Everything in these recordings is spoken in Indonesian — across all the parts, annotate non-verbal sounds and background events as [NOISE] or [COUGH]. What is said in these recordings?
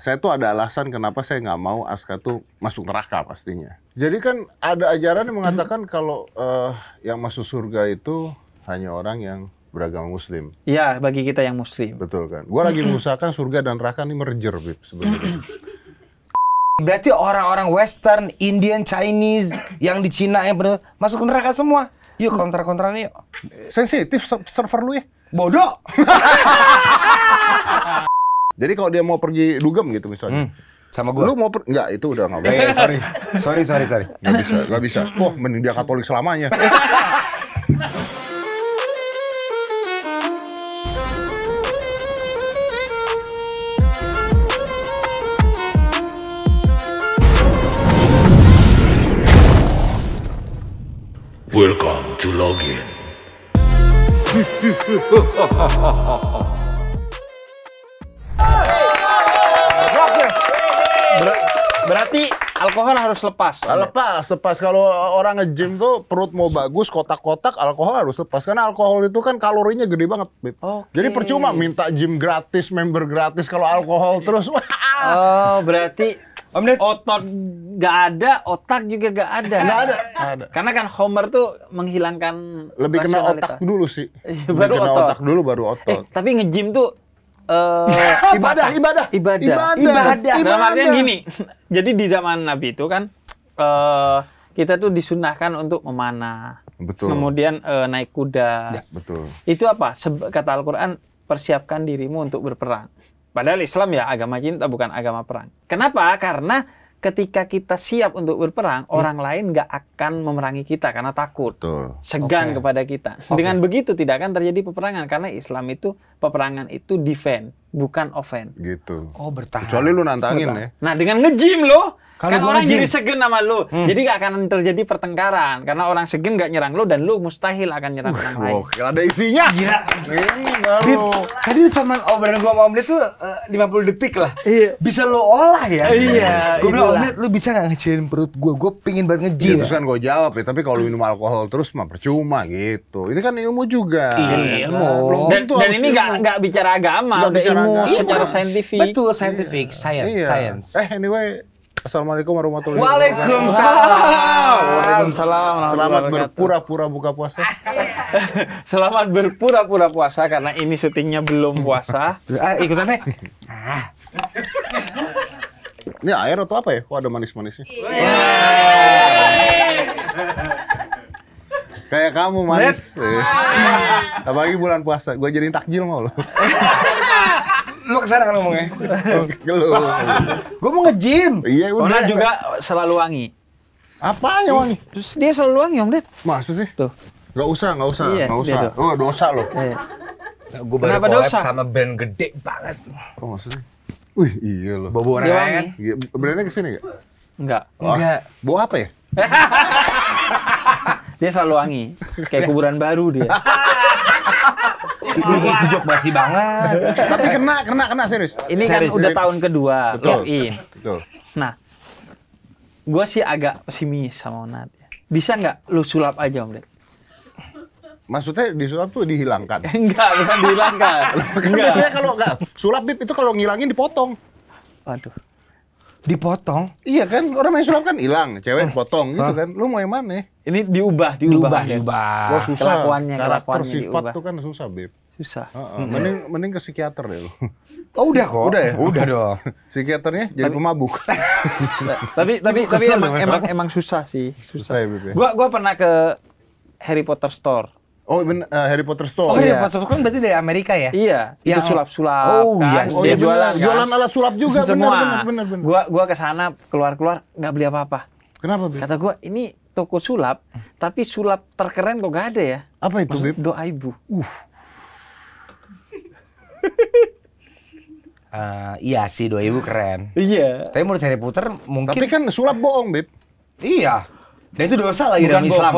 saya tuh ada alasan kenapa saya nggak mau Aska tuh masuk neraka pastinya. Jadi kan ada ajaran yang mengatakan kalau uh, yang masuk surga itu hanya orang yang beragama muslim. Iya, bagi kita yang muslim. Betul kan. Gue lagi mengusahakan surga dan neraka ini merger, Bib, sebenarnya. [LAUGHS] Berarti orang-orang Western, Indian, Chinese yang di Cina yang bener masuk neraka semua. Yuk kontra-kontra nih yuk. Sensitif server lu ya. Bodoh. [LAUGHS] Jadi kalau dia mau pergi dugem gitu misalnya. Hmm. Sama gua. Lu mau per... enggak itu udah enggak bisa. Eh, sorry. sorry, sorry, sorry. Gak bisa, enggak bisa. Wah, oh, mending dia Katolik selamanya. Welcome to Login. [LAUGHS] Berarti alkohol harus lepas. Lepas, lepas. Kalau orang nge-gym tuh perut mau bagus, kotak-kotak, alkohol harus lepas. Karena alkohol itu kan kalorinya gede banget. Okay. Jadi percuma minta gym gratis, member gratis kalau alkohol terus. [LAUGHS] oh, berarti Om Nid, otot gak ada, otak juga gak ada. Gak ada. Karena kan Homer tuh menghilangkan Lebih kena otak dulu sih. Iya, baru Lebih kena otak dulu baru eh, otot. Eh, tapi nge-gym tuh uh, ibadah, ibadah, ibadah, ibadah, ibadah. Nah, artinya gini. [LAUGHS] Jadi di zaman Nabi itu kan uh, kita tuh disunahkan untuk memanah. Betul. Kemudian uh, naik kuda. Ya, betul. Itu apa? Seb kata Al-Qur'an, persiapkan dirimu untuk berperang. Padahal Islam ya agama cinta bukan agama perang. Kenapa? Karena ketika kita siap untuk berperang, hmm. orang lain nggak akan memerangi kita karena takut, Betul. segan okay. kepada kita. Okay. Dengan begitu tidak akan terjadi peperangan karena Islam itu peperangan itu defend, bukan offend. Gitu. Oh bertahan. Kecuali lu nantangin Betul. ya. Nah dengan ngejim loh. Kalo kan orang jadi segen sama lu. Hmm. Jadi gak akan terjadi pertengkaran karena orang segen gak nyerang lu dan lu mustahil akan nyerang uh, orang wow, lain. Gila ada isinya. Gila. Tadi, tadi cuma obrolan gua sama Omlet tuh eh, uh, 50 detik lah. Iya. Bisa lu olah ya. Iya. Gue bilang Omlet lu bisa gak ngecilin perut gua? Gua pingin banget ngejin. Ya, terus kan gua jawab ya, tapi kalau minum alkohol terus mah percuma gitu. Ini kan ilmu juga. Iya, kan? ilmu. Dan, dan ini gak, gak bicara agama, gak bicara ilmu agama. secara iya. saintifik. Betul, saintifik, iya. science, iya. science. Eh anyway, Assalamualaikum warahmatullahi wabarakatuh. Waalaikumsalam. Waalaikumsalam. Selamat berpura-pura buka puasa. [LAUGHS] Selamat berpura-pura puasa karena ini syutingnya belum puasa. Ah, ikutan nih. Eh. Ini air atau apa ya? Kok ada manis-manisnya? Kayak kamu manis. Apalagi bulan puasa. Gue jadi takjil mau lo. [LAUGHS] lu kesana kan ngomongnya? Lu. Gue mau nge-gym. Iya udah. Onan juga selalu wangi. Apa yang wangi? Terus dia selalu wangi Om Ded. Masa sih? Tuh. Gak usah, gak usah, iya, gak usah. Oh, dosa lo. Iya. Nah, Gue baru collab sama band gede banget. Oh, maksudnya? Wih, iya loh. Bau orang kan? Iya, brandnya kesini gak? Enggak. Oh, Enggak. Bawa apa ya? [LAUGHS] dia selalu wangi. Kayak kuburan baru dia. [LAUGHS] Ini jok basi banget. Tapi kena, kena, kena serius. Ini kan serius. udah tahun kedua Betul. login. Betul. Nah, gue sih agak pesimis sama Onat. Ya. Bisa nggak lu sulap aja Om Ded? Maksudnya disulap tuh dihilangkan? [LAUGHS] enggak, bukan dihilangkan. kan biasanya kalau enggak, sulap bib itu kalau ngilangin dipotong. Waduh dipotong. Iya kan, orang main sulap kan hilang, cewek eh, potong gitu ah. kan. Lu mau yang mana? Ini diubah, diubah. Diubah, ya? diubah. Wah, susah. Kelakuannya, Karakter kelakuannya sifat diubah. tuh kan susah, Beb. Susah. Uh -uh. Mending mending ke psikiater deh lu. [LAUGHS] Oh, udah kok. Udah ya? Udah dong. Psikiaternya jadi tapi, pemabuk. [LAUGHS] tapi tapi tapi emang, emang emang susah sih, susah. susah ya, Beb, ya? Gua gua pernah ke Harry Potter store Oh even uh, eh, Harry Potter Store. Oh, Harry yeah. Potter Store kan berarti dari Amerika ya? Iya. Yang sulap-sulap. Oh, kan? yes. Iya, oh iya. iya jualan, kan? jualan alat sulap juga. Semua. Bener, bener, bener, Gua, gua kesana keluar-keluar nggak beli apa-apa. Kenapa? Beb? Kata gua ini toko sulap, tapi sulap terkeren kok gak ada ya? Apa itu? Maksud, Doa ibu. Uh. uh, [LAUGHS] iya sih doa ibu keren. Iya. Tapi menurut Harry Potter mungkin. Tapi kan sulap bohong, Bib. Iya. Dan itu dosa lagi dalam Islam.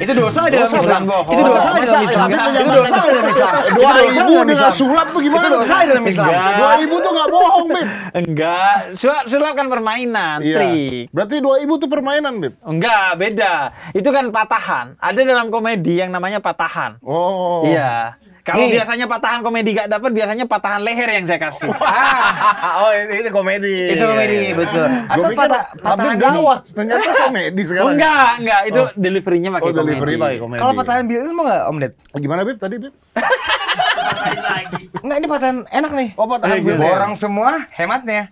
Itu dosa dalam Islam. Itu dosa dalam Islam. Itu dosa dalam Islam. Dua ribu dengan sulap tuh gimana? Itu dosa dalam Islam. Dua ribu tuh nggak bohong, Bib. Enggak. Sulap sulap kan permainan, iya. trik. Berarti dua ribu tuh permainan, Bib? Enggak, beda. Itu kan patahan. Ada dalam komedi yang namanya patahan. Oh. Iya. Kalau biasanya patahan komedi gak dapat, biasanya patahan leher yang saya kasih. [LAUGHS] Ah, oh, itu, itu komedi. Itu komedi, yeah. Iya, iya. betul. Atau pikir, patahan gawat. Ternyata komedi sekarang. Enggak, enggak. Itu oh. deliverynya pakai oh, komedi. delivery pakai komedi. Kalau patahan itu mau nggak, Om Ded? Gimana, Bib? Tadi, Bib? Enggak, ini patahan enak nih. Oh, patahan eh, gue. Ya? Orang semua hematnya.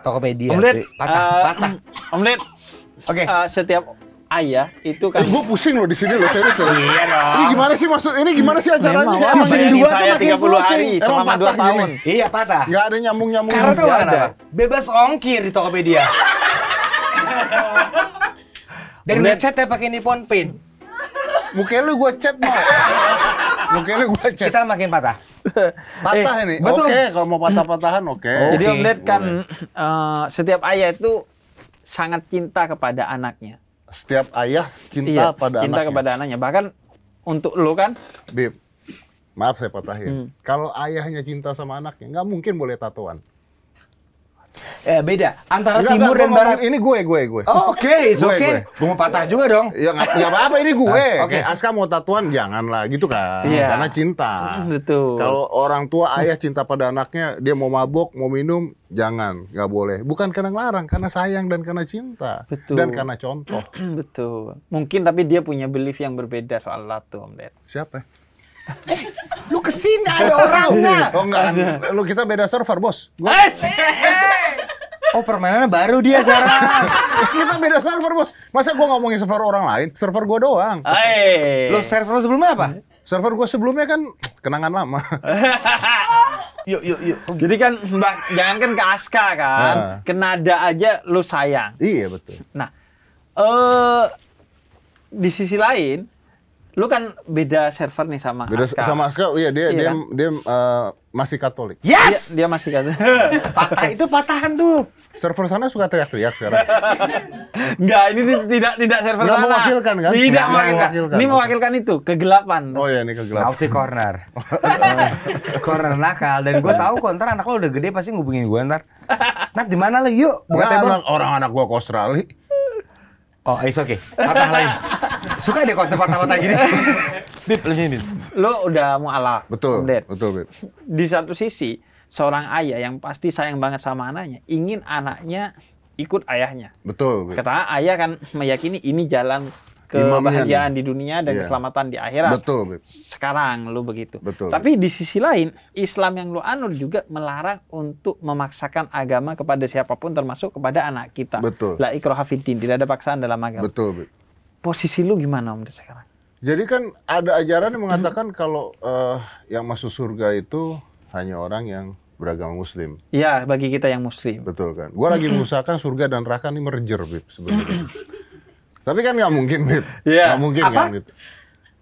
Tokopedia. Om Ded, patah, uh, patah. Om Ded, Oke. Okay. Uh, eh, setiap ayah iya, itu kan. Eh, gue pusing loh di sini loh serius. iya dong. Ini gimana sih maksud ini gimana sih acaranya? Memang, Season 2 kan makin pusing. Hari, selama 2 tahun. Iya patah. Gak ada nyambung-nyambung. Karena tuh ada. Bebas ongkir di Tokopedia. Dari ngechat ya pakai Nippon pin. Mungkin lu gue chat mau. Mungkin lu gue chat. Kita makin patah. patah eh, ini. Oke, okay, kalau mau patah-patahan oke. Okay. Okay. Jadi Om Ded kan uh, setiap ayah itu sangat cinta kepada anaknya setiap ayah cinta iya, pada cinta anaknya. kepada anaknya. Bahkan untuk lo kan, Bib, maaf saya patahin. Hmm. Kalau ayahnya cinta sama anaknya, nggak mungkin boleh tatoan. Eh, beda antara Enggak, timur enggak, dan barat. Ini gue, gue, gue. Oh, oke, okay, oke. Okay. Gue mau patah juga dong. Ya nggak apa-apa ini gue. Ah, oke, okay. Aska mau tatuan janganlah gitu kan. Yeah. Karena cinta. Betul. Kalau orang tua ayah cinta pada anaknya, dia mau mabok mau minum, jangan, nggak boleh. Bukan karena ngelarang, karena sayang dan karena cinta. Betul. Dan karena contoh. [CLEARS THROAT] Betul. Mungkin tapi dia punya belief yang berbeda soal latu, Om Ded. Siapa? Eh, lu kesini ada orang [LAUGHS] iya. oh, nggak? Oh enggak, lu kita beda server bos. Gua... Eh, Oh permainannya baru dia sekarang. Kita [LAUGHS] beda server bos. Masa gua ngomongin server orang lain? Server gua doang. Hey. Lo server sebelumnya apa? Server gua sebelumnya kan kenangan lama. [LAUGHS] yuk yuk yuk. Jadi kan mbak, jangan kan ke Aska kan, nah. kenada aja lu sayang. Iya betul. Nah, eh uh, di sisi lain Lu kan beda server nih sama beda, Aska. Sama Aska, iya dia iya, dia kan? dia uh, masih Katolik. Yes. Dia, dia masih Katolik. [LAUGHS] Patah itu patahan tuh. Server sana suka teriak-teriak sekarang. Enggak, [LAUGHS] ini tidak tidak server Nggak sana. mewakilkan kan? Tidak Nggak mewakilkan. Ini mewakilkan itu kegelapan. Oh iya, ini kegelapan. Naughty corner. [LAUGHS] corner nakal dan gue tahu kok ntar anak lo udah gede pasti ngubungin gue ntar. Nat di mana lo? Yuk, buka nah, Orang anak gue ke Australia. Oh, it's okay. Patah lain. Suka deh konsep patah-patah gini. Bip, lu sini, Bip. Lu udah mau ala. Betul, Dad. betul, Bip. Di satu sisi, seorang ayah yang pasti sayang banget sama anaknya, ingin anaknya ikut ayahnya. Betul. Bip. Kata ayah kan meyakini ini jalan kebahagiaan di dunia dan yeah. keselamatan di akhirat. Betul. Sekarang lu begitu. Betul. Tapi di sisi lain, Islam yang lu anul juga melarang untuk memaksakan agama kepada siapapun termasuk kepada anak kita. Betul. La ikraha tidak ada paksaan dalam agama. Betul. Posisi lu gimana Om sekarang? Jadi kan ada ajaran yang mengatakan [CLEARS THROAT] kalau uh, yang masuk surga itu hanya orang yang beragama muslim. Iya, bagi kita yang muslim. Betul kan. Gua lagi mengusahakan surga dan neraka ini merger, Bib, sebenarnya. [CLEARS THROAT] Tapi kan nggak mungkin, Bib. Yeah. Gak mungkin Apa? kan gitu.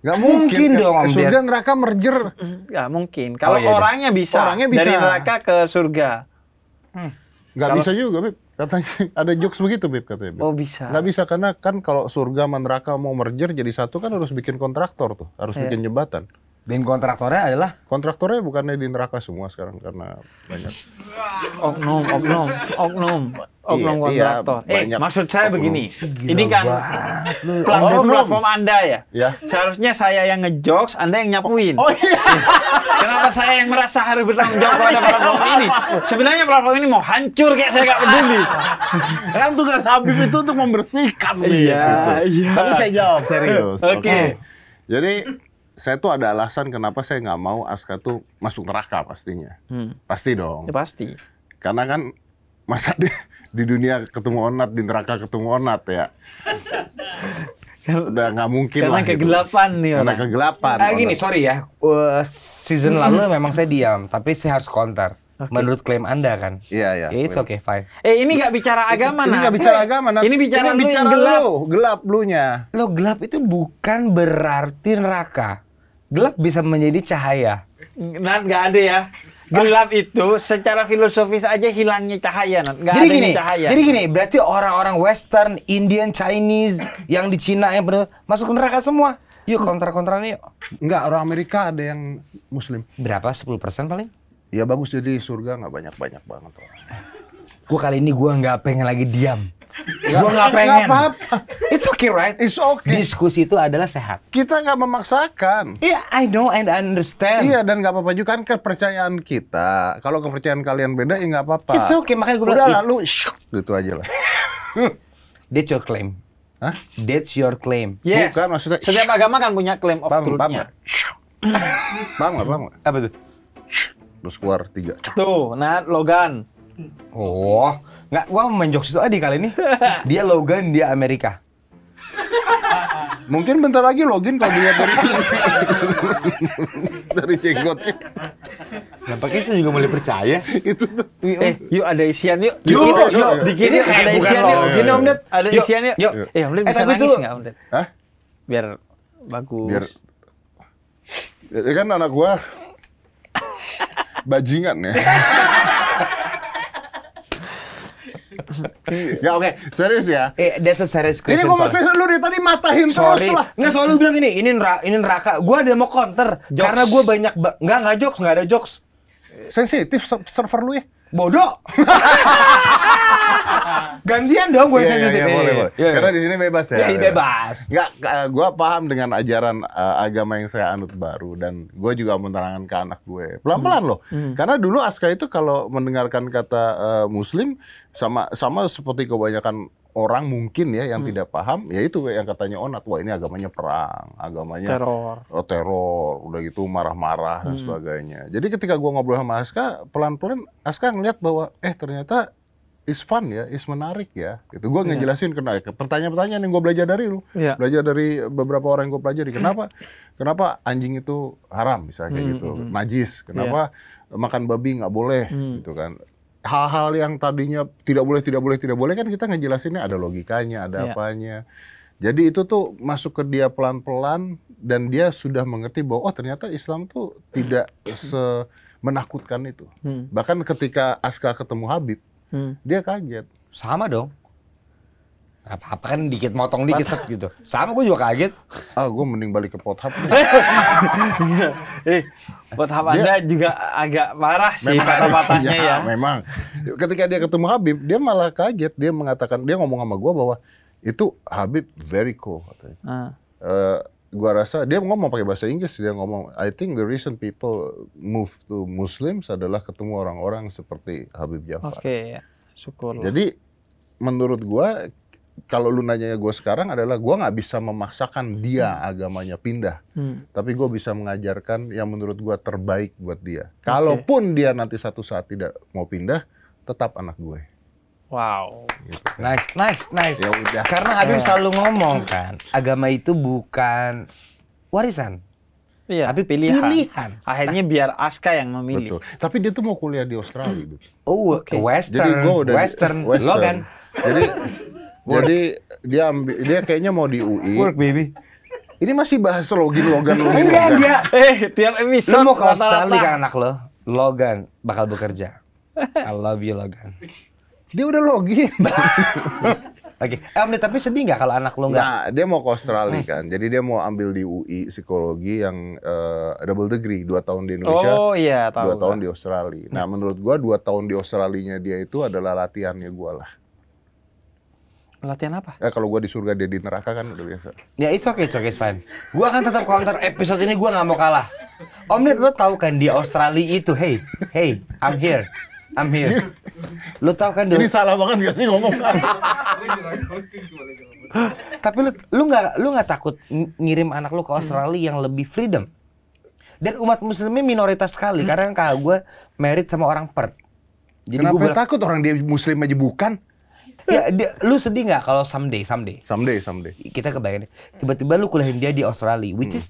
Gak mungkin, mungkin kan. dong Om Surga neraka merger. Gak mungkin. Kalau oh, iya, iya. orangnya bisa. Orangnya bisa. Dari neraka ke surga. Hmm. Gak Kalo... bisa juga, Bib. Katanya [LAUGHS] ada jokes begitu, Bib katanya. Bib. Oh, bisa. Gak bisa karena kan kalau surga sama neraka mau merger jadi satu kan harus bikin kontraktor tuh, harus yeah. bikin jembatan. Dan kontraktornya adalah? Kontraktornya bukannya di neraka semua sekarang karena banyak. Oknum, oknum, oknum, iya, oknum iya, kontraktor. Iya, eh, banyak maksud saya oknum. begini, Gila ini kan platform, platform Anda ya? ya. Seharusnya saya yang ngejokes, Anda yang nyapuin. Oh, iya. Kenapa saya yang merasa harus bertanggung jawab pada platform ini? Sebenarnya platform ini mau hancur kayak saya nggak peduli. kan tugas Habib itu untuk membersihkan. Iya, gitu. iya. Tapi saya jawab serius. Oke. Okay. Okay. Jadi saya tuh ada alasan kenapa saya nggak mau Aska tuh masuk neraka pastinya. Hmm. Pasti dong. Ya pasti. Karena kan masa di, di dunia ketemu onat di neraka ketemu onat ya. Udah nggak mungkin Karena lah. Gitu. Kegelapan gitu. nih Karena orang. kegelapan. Nah, gini, sorry ya. Uh, season hmm. lalu memang saya diam, tapi saya harus counter. Okay. Menurut klaim Anda kan? Iya, iya. Yeah, it's okay, fine. Eh, ini nggak bicara agama, Ini nggak bicara agama, nah Ini bicara, ini bicara lu yang gelap. Lu, gelap lu nya. Lo gelap itu bukan berarti neraka gelap bisa menjadi cahaya. Nah, nggak ada ya. Gelap itu secara filosofis aja hilangnya cahaya, nggak ada gini, cahaya. Jadi gini, berarti orang-orang Western, Indian, Chinese yang di Cina yang bener masuk neraka semua. Yuk kontra nih yuk. Enggak, orang Amerika ada yang Muslim. Berapa? 10% paling? Ya bagus jadi surga nggak banyak-banyak banget orang. Gue kali ini gue nggak pengen lagi diam. Gue gak pengen. Gak apa-apa. It's okay, right? It's okay. Diskusi itu adalah sehat. Kita nggak memaksakan. Iya, yeah, I know and I understand. Iya, dan nggak apa-apa juga kan kepercayaan kita. Kalau kepercayaan kalian beda, ya nggak apa-apa. It's okay, makanya gue bilang. Udah lalu, gitu aja lah. [LAUGHS] That's your claim. huh? That's your claim. Yes. Bukan maksudnya. Setiap agama kan punya claim of truth-nya. Paham nggak? Paham nggak? Apa tuh? Terus keluar tiga. Tuh, Nat Logan. Oh. Nggak, gua mau main jokes itu tadi kali ini. Dia Logan, dia Amerika. Mungkin bentar lagi login kalau dia dari dari jenggotnya. Nampaknya saya juga mulai percaya. itu tuh. Eh, yuk ada isian yuk. Yuk, yuk, yuk. Dikit ada isian yuk. Gini Om Ded, ada isian yuk. Yuk. Eh, Om bisa eh, nangis nggak Om Ded? Hah? Biar bagus. Biar kan anak gua bajingan ya. [LAUGHS] Gak [LAUGHS] ya, oke, okay. serius ya. Eh, that's a serious question. Ini gue masih lu dari tadi matahin sorry. terus lah. Nggak selalu lu bilang ini, ini neraka, ini neraka. Gue ada mau counter jokes. karena gue banyak ba nggak nggak jokes, nggak ada jokes. Sensitif server lu ya bodoh. [LAUGHS] Gantian dong gue iya, yeah, iya, sensitif. Yeah, iya, yeah, Yeah, Karena di sini bebas ya. Iya, yeah, bebas. Enggak, gue paham dengan ajaran uh, agama yang saya anut baru dan gue juga menerangkan ke anak gue. Pelan-pelan hmm. loh. Hmm. Karena dulu Aska itu kalau mendengarkan kata uh, muslim sama sama seperti kebanyakan orang mungkin ya yang hmm. tidak paham, ya itu yang katanya Onat, wah ini agamanya perang, agamanya teror, oh, teror, udah gitu marah-marah hmm. dan sebagainya. Jadi ketika gua ngobrol sama Aska, pelan-pelan Aska ngeliat bahwa eh ternyata is fun ya, is menarik ya. Itu gua yeah. Iya. kenapa eh, pertanyaan-pertanyaan yang gua belajar dari lu, yeah. belajar dari beberapa orang yang gua pelajari. Kenapa? kenapa anjing itu haram misalnya kayak hmm, gitu, hmm. hmm. najis. Iya. Kenapa yeah. makan babi nggak boleh hmm. gitu kan hal-hal yang tadinya tidak boleh tidak boleh tidak boleh kan kita ngejelasinnya ada logikanya ada yeah. apanya jadi itu tuh masuk ke dia pelan-pelan dan dia sudah mengerti bahwa oh ternyata Islam tuh tidak se menakutkan itu hmm. bahkan ketika Aska ketemu Habib hmm. dia kaget sama dong apa apa kan dikit motong dikit set gitu sama gue juga kaget ah gue mending balik ke pot [LAUGHS] eh pot anda juga agak marah sih kata ya, ya memang ketika dia ketemu Habib dia malah kaget dia mengatakan dia ngomong sama gue bahwa itu Habib very cool katanya uh. Ah. Eh, gue rasa dia ngomong pakai bahasa Inggris dia ngomong I think the reason people move to Muslims adalah ketemu orang-orang seperti Habib Jafar. Oke okay, ya. syukur. Jadi menurut gue kalau lu nanya gue sekarang adalah gue nggak bisa memaksakan dia hmm. agamanya pindah, hmm. tapi gue bisa mengajarkan yang menurut gue terbaik buat dia. Okay. Kalaupun dia nanti satu saat tidak mau pindah, tetap anak gue. Wow, gitu. nice, nice, nice. Ya udah. Karena Habib ya. selalu ngomong kan, agama itu bukan warisan, Iya. Tapi pilihan. pilihan. Akhirnya biar Aska yang memilih. Betul. Tapi dia tuh mau kuliah di Australia. Oh, okay. Western. Jadi gua udah Western. Western. Logan. Jadi jadi dia ambil, dia kayaknya mau di UI. Work baby. Ini masih bahas login Logan login. Enggak dia. Eh, tiap episode lu mau ke Australia kan anak lo. Logan bakal bekerja. [LAUGHS] I love you Logan. Dia udah login. [LAUGHS] Oke. Okay. Eh, tapi sedih nggak kalau anak lo nggak? Nah, dia mau ke Australia eh. kan. Jadi dia mau ambil di UI psikologi yang uh, double degree, dua tahun di Indonesia. Oh iya, tahu. Dua kan. tahun di Australia. Nah, menurut gua dua tahun di Australinya dia itu adalah latihannya gua lah. Latihan apa? Ya kalau gua di surga dia di neraka kan udah biasa. Ya itu oke, okay, it's fine. Gua akan tetap counter episode ini gua nggak mau kalah. Om Nid, lo tau kan di Australia itu, hey, hey, I'm here. I'm here. Lo tau kan dulu. Ini salah banget gak sih ngomong? Tapi lu lu nggak lu nggak takut ngirim anak lu ke hmm. Australia yang lebih freedom? Dan umat muslimnya minoritas sekali hmm. karena kakak gue merit sama orang Perth. Jadi Kenapa gua takut orang dia muslim aja bukan? ya, dia, lu sedih nggak kalau someday, someday? Someday, someday. Kita kebayang tiba-tiba lu kuliahin dia di Australia, which hmm. is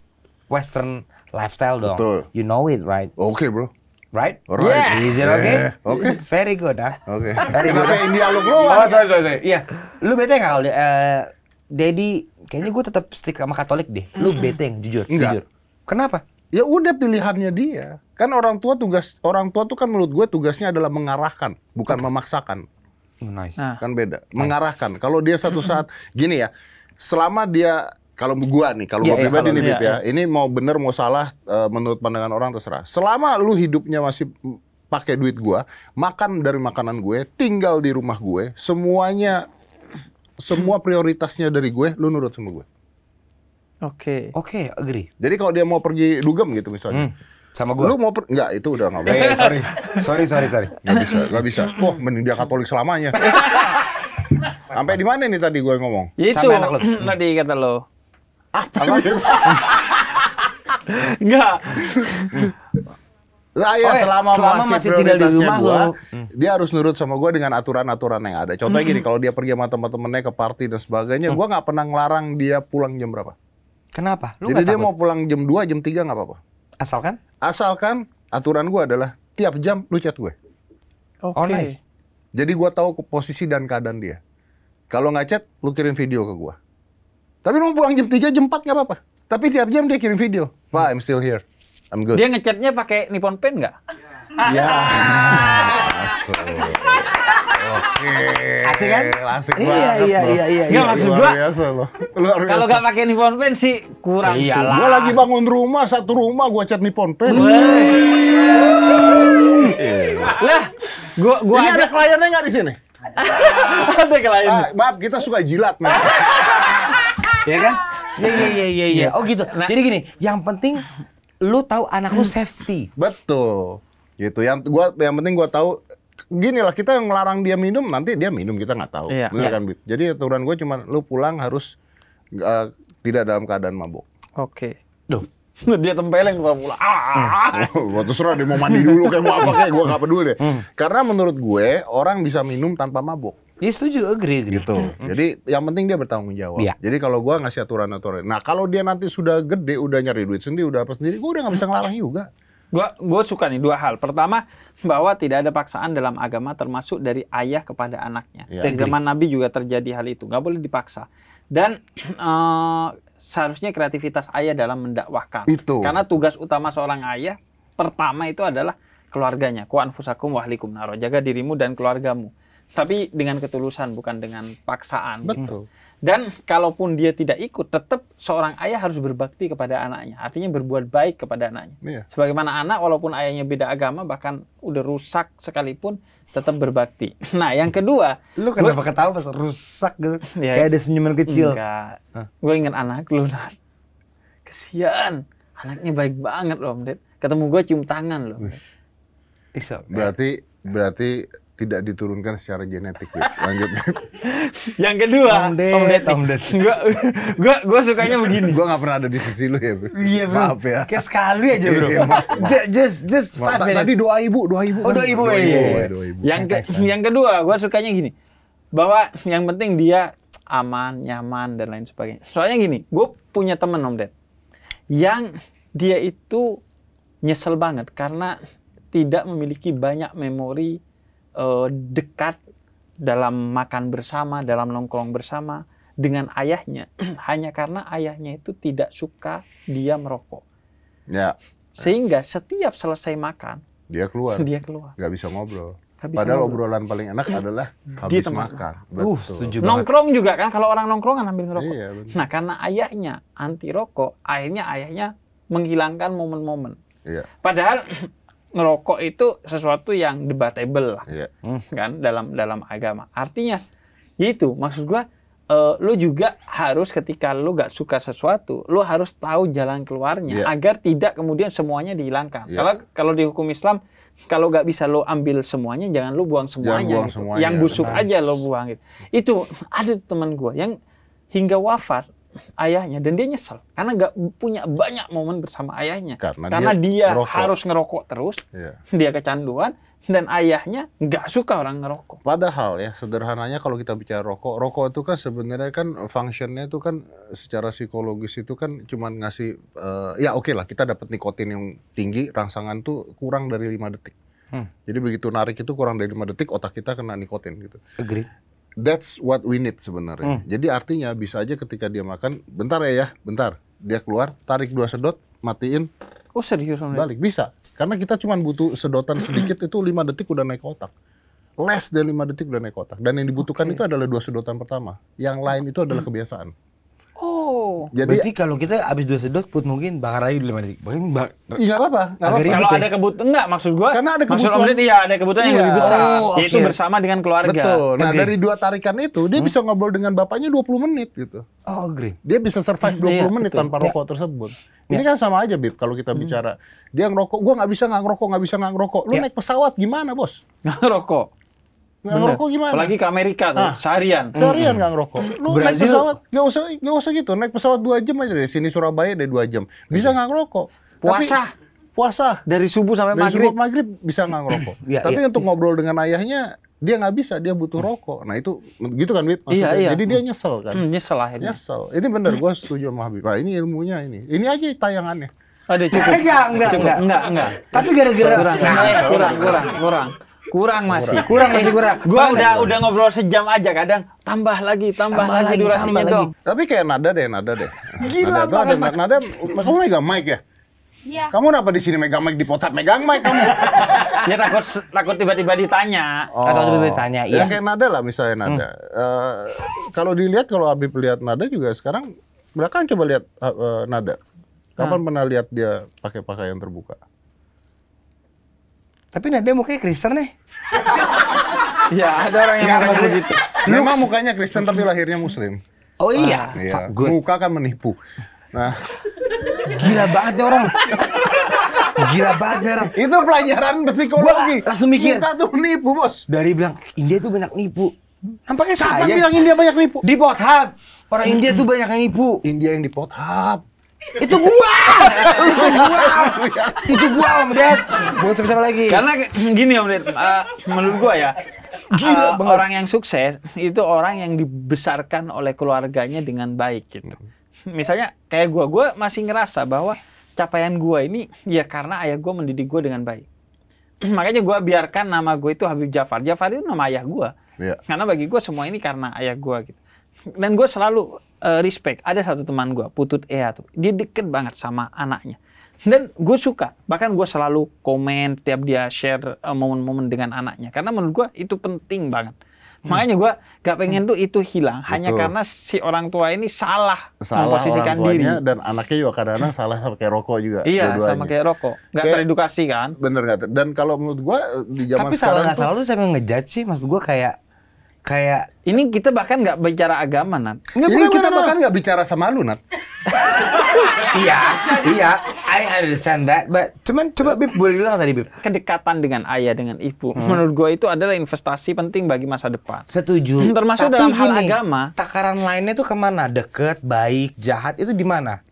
western lifestyle dong. Betul. You know it, right? Oke, okay, bro. Right? Right. Yeah. Is it okay? Yeah. Okay. Very good, ah. Oke. Okay. Kenapa India lu keluar? Oh, sorry, sorry, sorry. Iya. Lu bete nggak kalau uh, Daddy, kayaknya gue tetap stick sama Katolik deh. Lu hmm. bete jujur, Enggak. jujur. Kenapa? Ya udah pilihannya dia. Kan orang tua tugas orang tua tuh kan menurut gue tugasnya adalah mengarahkan, bukan okay. memaksakan. Nice. Nah. Kan beda. Nice. Mengarahkan. Kalau dia satu saat gini ya, selama dia kalau gua nih, kalau yeah, gua iya, pribadi yeah, nih Bip yeah, ya, yeah. ini mau bener mau salah uh, menurut pandangan orang terserah. Selama lu hidupnya masih pakai duit gua, makan dari makanan gue, tinggal di rumah gue, semuanya semua prioritasnya dari gue, lu nurut sama gue. Oke. Okay. Oke, okay, agree. Jadi kalau dia mau pergi dugem gitu misalnya. Mm sama gue. Lu mau per... Enggak, itu udah nggak eh, boleh. Eh, sorry. Sorry, sorry, sorry. Nggak bisa, nggak bisa. Wah, mending dia Katolik selamanya. Sampai di mana nih tadi gue ngomong? Itu anak lu. [CLEARS THROAT] tadi kata lo. Apa? Enggak. Saya oh, selama, selama masih, masih tinggal di rumah gua, hmm. dia harus nurut sama gue dengan aturan-aturan yang ada. Contohnya hmm. gini, kalau dia pergi sama teman-temannya ke party dan sebagainya, hmm. gue nggak pernah ngelarang dia pulang jam berapa. Kenapa? Lu Jadi dia takut? mau pulang jam 2, jam 3 nggak apa-apa. Asalkan? Asalkan aturan gue adalah tiap jam lu chat gue. Oke. Okay. Oh, nice. Jadi gue tahu posisi dan keadaan dia. Kalau nggak chat, lu kirim video ke gue. Tapi lu mau pulang jam 3, jam 4 nggak apa-apa. Tapi tiap jam dia kirim video. Pak, I'm still here. I'm good. Dia ngechatnya pakai Nippon Pen nggak? Ya. [LAUGHS] Asik. Oke. Asik kan? Asik iya, banget. Iya, iya, iya, iya. maksud gua. Luar biasa loh. Luar biasa. Kalau enggak pakai Nippon Pen sih kurang Iya lah. Gua lagi bangun rumah, satu rumah gua cat Nippon Pen. Iya. Lah, gua gua Ini ada kliennya nggak di sini? [LAUGHS] ada klien. Ah, maaf, kita suka jilat, Mas. [LAUGHS] Iya kan? Iya, iya iya iya iya. Oh gitu. Nah, Jadi gini, yang penting lu tahu anak lu safety. Betul gitu yang gua yang penting gua tahu gini lah kita yang melarang dia minum nanti dia minum kita nggak tahu iya, benar iya. kan jadi aturan gue cuma lu pulang harus uh, tidak dalam keadaan mabuk oke okay. Duh. [LAUGHS] dia tempeleng pulang pulang ah hmm. Oh, terserah dia mau mandi dulu kayak mau apa kayak gue nggak peduli deh hmm. karena menurut gue orang bisa minum tanpa mabuk Ya setuju, agree, agree. gitu. Hmm. Jadi yang penting dia bertanggung jawab. Ya. Jadi kalau gua ngasih aturan-aturan. Nah, kalau dia nanti sudah gede, udah nyari duit sendiri, udah apa sendiri, gua udah nggak bisa ngelarang juga. Gua gue suka nih dua hal. Pertama bahwa tidak ada paksaan dalam agama termasuk dari ayah kepada anaknya. Ya. zaman Nabi juga terjadi hal itu. Gak boleh dipaksa. Dan uh, [CLEARS THROAT] seharusnya kreativitas ayah dalam mendakwahkan. Itu. Karena tugas utama seorang ayah pertama itu adalah keluarganya. Ku anfusakum wahlikum naro. Jaga dirimu dan keluargamu. Tapi dengan ketulusan bukan dengan paksaan. Betul. Gitu. Dan kalaupun dia tidak ikut, tetap seorang ayah harus berbakti kepada anaknya. Artinya berbuat baik kepada anaknya. Iya. Sebagaimana anak walaupun ayahnya beda agama, bahkan udah rusak sekalipun, tetap berbakti. [LAUGHS] Nah yang kedua. Lu kenapa ketawa pas rusak gitu? [LAUGHS] Ya, Kayak ada senyuman kecil. Enggak. Gue ingat anak lu, Nar. Kesian. Anaknya baik banget loh, Om Ketemu gue cium tangan loh. Berarti, berarti tidak diturunkan secara genetik. Ya. Lanjut. [LAUGHS] yang kedua, Om Ded. Om Ded. gue Gua, sukanya begini. Gue nggak pernah ada di sisi lu ya. Iya bro. Maaf ya. Kayak sekali aja bro. Iya, maaf, [LAUGHS] Just, just maaf. five minutes. Tadi doa ibu, doa ibu. Oh kan? doa ibu. Doa eh. ibu, iya. ibu. Yang, ke, yang kedua, gue sukanya gini. Bahwa yang penting dia aman, nyaman, dan lain sebagainya. Soalnya gini, gue punya temen Om Ded. Yang dia itu nyesel banget karena tidak memiliki banyak memori uh, dekat dalam makan bersama, dalam nongkrong bersama dengan ayahnya [CLEARS THROAT] hanya karena ayahnya itu tidak suka dia merokok. Ya. Sehingga setiap selesai makan dia keluar. Dia keluar. Gak bisa ngobrol. Habis Padahal ngobrol. obrolan paling enak adalah habis di makan. Uh, nongkrong juga kan kalau orang nongkrongan ambil ngerokok. Iya, Nah, karena ayahnya anti rokok, akhirnya ayahnya menghilangkan momen-momen. Iya. Padahal [CLEARS THROAT] ngerokok itu sesuatu yang debatable lah, yeah. Hmm. kan dalam dalam agama. Artinya, yaitu maksud gua uh, lu juga harus ketika lu gak suka sesuatu, lu harus tahu jalan keluarnya yeah. agar tidak kemudian semuanya dihilangkan. Yeah. Kalau kalau di hukum Islam, kalau gak bisa lu ambil semuanya, jangan lu buang semuanya. buang gitu. semuanya yang busuk benar. aja lu buang. Gitu. Itu ada teman gua yang hingga wafat ayahnya dan dia nyesel karena nggak punya banyak momen bersama ayahnya karena, karena dia, dia ngerokok. harus ngerokok terus yeah. dia kecanduan dan ayahnya nggak suka orang ngerokok padahal ya sederhananya kalau kita bicara rokok rokok itu kan sebenarnya kan fungsinya itu kan secara psikologis itu kan cuman ngasih uh, ya oke okay lah kita dapat nikotin yang tinggi rangsangan tuh kurang dari lima detik Hmm. Jadi begitu narik itu kurang dari lima detik otak kita kena nikotin gitu. Agree. That's what we need sebenarnya. Hmm. Jadi artinya bisa aja ketika dia makan, bentar ya ya, bentar. Dia keluar, tarik dua sedot, matiin. Oh serius? Balik, bisa. Karena kita cuma butuh sedotan sedikit itu lima detik udah naik otak. Less dari lima detik udah naik otak. Dan yang dibutuhkan okay. itu adalah dua sedotan pertama. Yang lain itu adalah kebiasaan. Oh. Jadi berarti kalau kita habis dua sedot put mungkin bakar lagi dulu masih. Mungkin bak Iya apa-apa, apa. Kalau ya? ada kebutuhan enggak maksud gua. Karena ada kebutuhan. Maksud omelet, iya ada kebutuhan iya. yang lebih besar oh, yaitu okay. bersama dengan keluarga. Betul. Nah, okay. dari dua tarikan itu dia hmm? bisa ngobrol dengan bapaknya 20 menit gitu. Oh, agree. Dia bisa survive iya, dua 20 iya, menit betul. tanpa ya. rokok ya. tersebut. Ini kan sama aja, Bib, kalau kita hmm. bicara. Dia ngerokok, gua nggak bisa nggak ngerokok, nggak bisa nggak ngerokok. Lu ya. naik pesawat gimana, Bos? Nggak [LAUGHS] ngerokok nggak ngerokok gimana? Apalagi ke Amerika tuh, nah, seharian. Seharian hmm. nggak hmm. ngerokok. Lu Brazil. naik pesawat, nggak usah nggak usah gitu. Naik pesawat dua jam aja deh. sini Surabaya deh dua jam. Bisa nggak ngerokok. Puasa. Tapi, puasa dari subuh sampai dari Subuh maghrib bisa nggak ngerokok. [CLEARS THROAT] ya, Tapi ya, untuk ya. ngobrol dengan ayahnya dia nggak bisa, dia butuh rokok. Nah itu gitu kan, Wip? Iya, iya. Jadi dia nyesel kan? Hmm, nyesel akhirnya. Nyesel. Ini bener, gue setuju sama Habib. Nah, ini ilmunya ini. Ini aja tayangannya. Ada cukup. Enggak, enggak, cukup. enggak, enggak. enggak. Tapi gara-gara kurang, kurang, kurang, kurang kurang masih kurang masih kurang gua udah udah ngobrol sejam aja kadang tambah lagi tambah, tambah lagi, durasinya tambah dong lagi. tapi kayak nada deh nada deh [LAUGHS] Gila, nada tuh ada nada kamu megang mic ya Iya. Kamu kenapa di sini megang mic di potat megang mic kamu? [LAUGHS] ya takut takut tiba-tiba ditanya. Oh. Takut tiba-tiba ditanya. Ya, iya. Ya, kayak nada lah misalnya nada. Hmm. Uh, kalau dilihat kalau abi lihat nada juga sekarang belakang coba lihat uh, nada. Nah. Kapan hmm. pernah lihat dia pakai pakaian terbuka? Tapi dia mukanya Kristen nih. [LAUGHS] ya ada orang yang ngomong begitu. Memang mukanya Kristen tapi lahirnya Muslim. Oh iya. Ah, iya. Good. Muka kan menipu. Nah. Gila banget ya orang. Gila banget ya orang. Itu pelajaran psikologi. Gua langsung mikir. Muka tuh menipu bos. Dari bilang India tuh banyak nipu. Nampaknya siapa bilang India banyak nipu? Di Pothub. Orang India tuh banyak yang nipu. India yang di Pothub itu gua itu gua itu gua om Ded gua lagi karena gini om Ded uh, eh, menurut gua ya Gila uh, banget. orang yang sukses itu orang yang dibesarkan oleh keluarganya dengan baik gitu iya. misalnya kayak gua gua masih ngerasa bahwa capaian gua ini ya karena ayah gua mendidik gua dengan baik [CLEARS THROAT] makanya gua biarkan nama gua itu Habib Jafar Jafar itu nama ayah gua yeah. karena bagi gua semua ini karena ayah gua gitu dan gue selalu uh, respect. Ada satu teman gue, Putut Ea tuh. Dia deket banget sama anaknya. Dan gue suka, bahkan gue selalu komen tiap dia share momen eh, momen-momen dengan anaknya. Karena menurut gue itu penting banget. Hmm. Makanya gue gak pengen hmm. tuh itu hilang Betul. hanya karena si orang tua ini salah, salah memposisikan diri. Dan anaknya juga kadang-kadang [LAUGHS] salah sama kayak rokok juga. Iya, dua sama kayak rokok. Gak kayak, teredukasi kan. Bener gak. Dan kalau menurut gue di zaman Tapi sekarang Tapi salah gak tuh, salah tuh saya ngejudge sih. Maksud gue kayak kayak ini kita bahkan nggak bicara agama nat ini kita bahkan nggak bicara sama lu nat [LAUGHS] iya iya I understand that but cuman coba Bib boleh bilang tadi Bib kedekatan dengan ayah dengan ibu hmm. menurut gua itu adalah investasi penting bagi masa depan setuju termasuk Tapi dalam hal agama takaran lainnya tuh kemana deket baik jahat itu di mana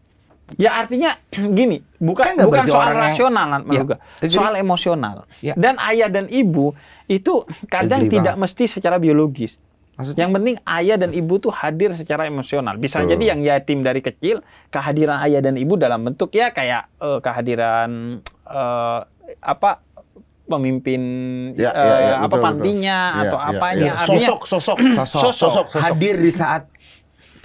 Ya artinya [CLEARS THROAT] gini, kan bukan bukan soal orangnya, rasional ya, juga, soal emosional. Ya. Dan ayah dan ibu itu kadang agree tidak banget. mesti secara biologis. Maksudnya? Yang penting ayah dan ibu tuh hadir secara emosional. Bisa Betul. jadi yang yatim dari kecil kehadiran ayah dan ibu dalam bentuk ya kayak uh, kehadiran uh, apa pemimpin ya, eh, ya, ya, apa betul, pantinya betul. Ya, atau ya, apanya ya, ya. [CLEARS THROAT] sosok, sosok, sosok, sosok hadir di saat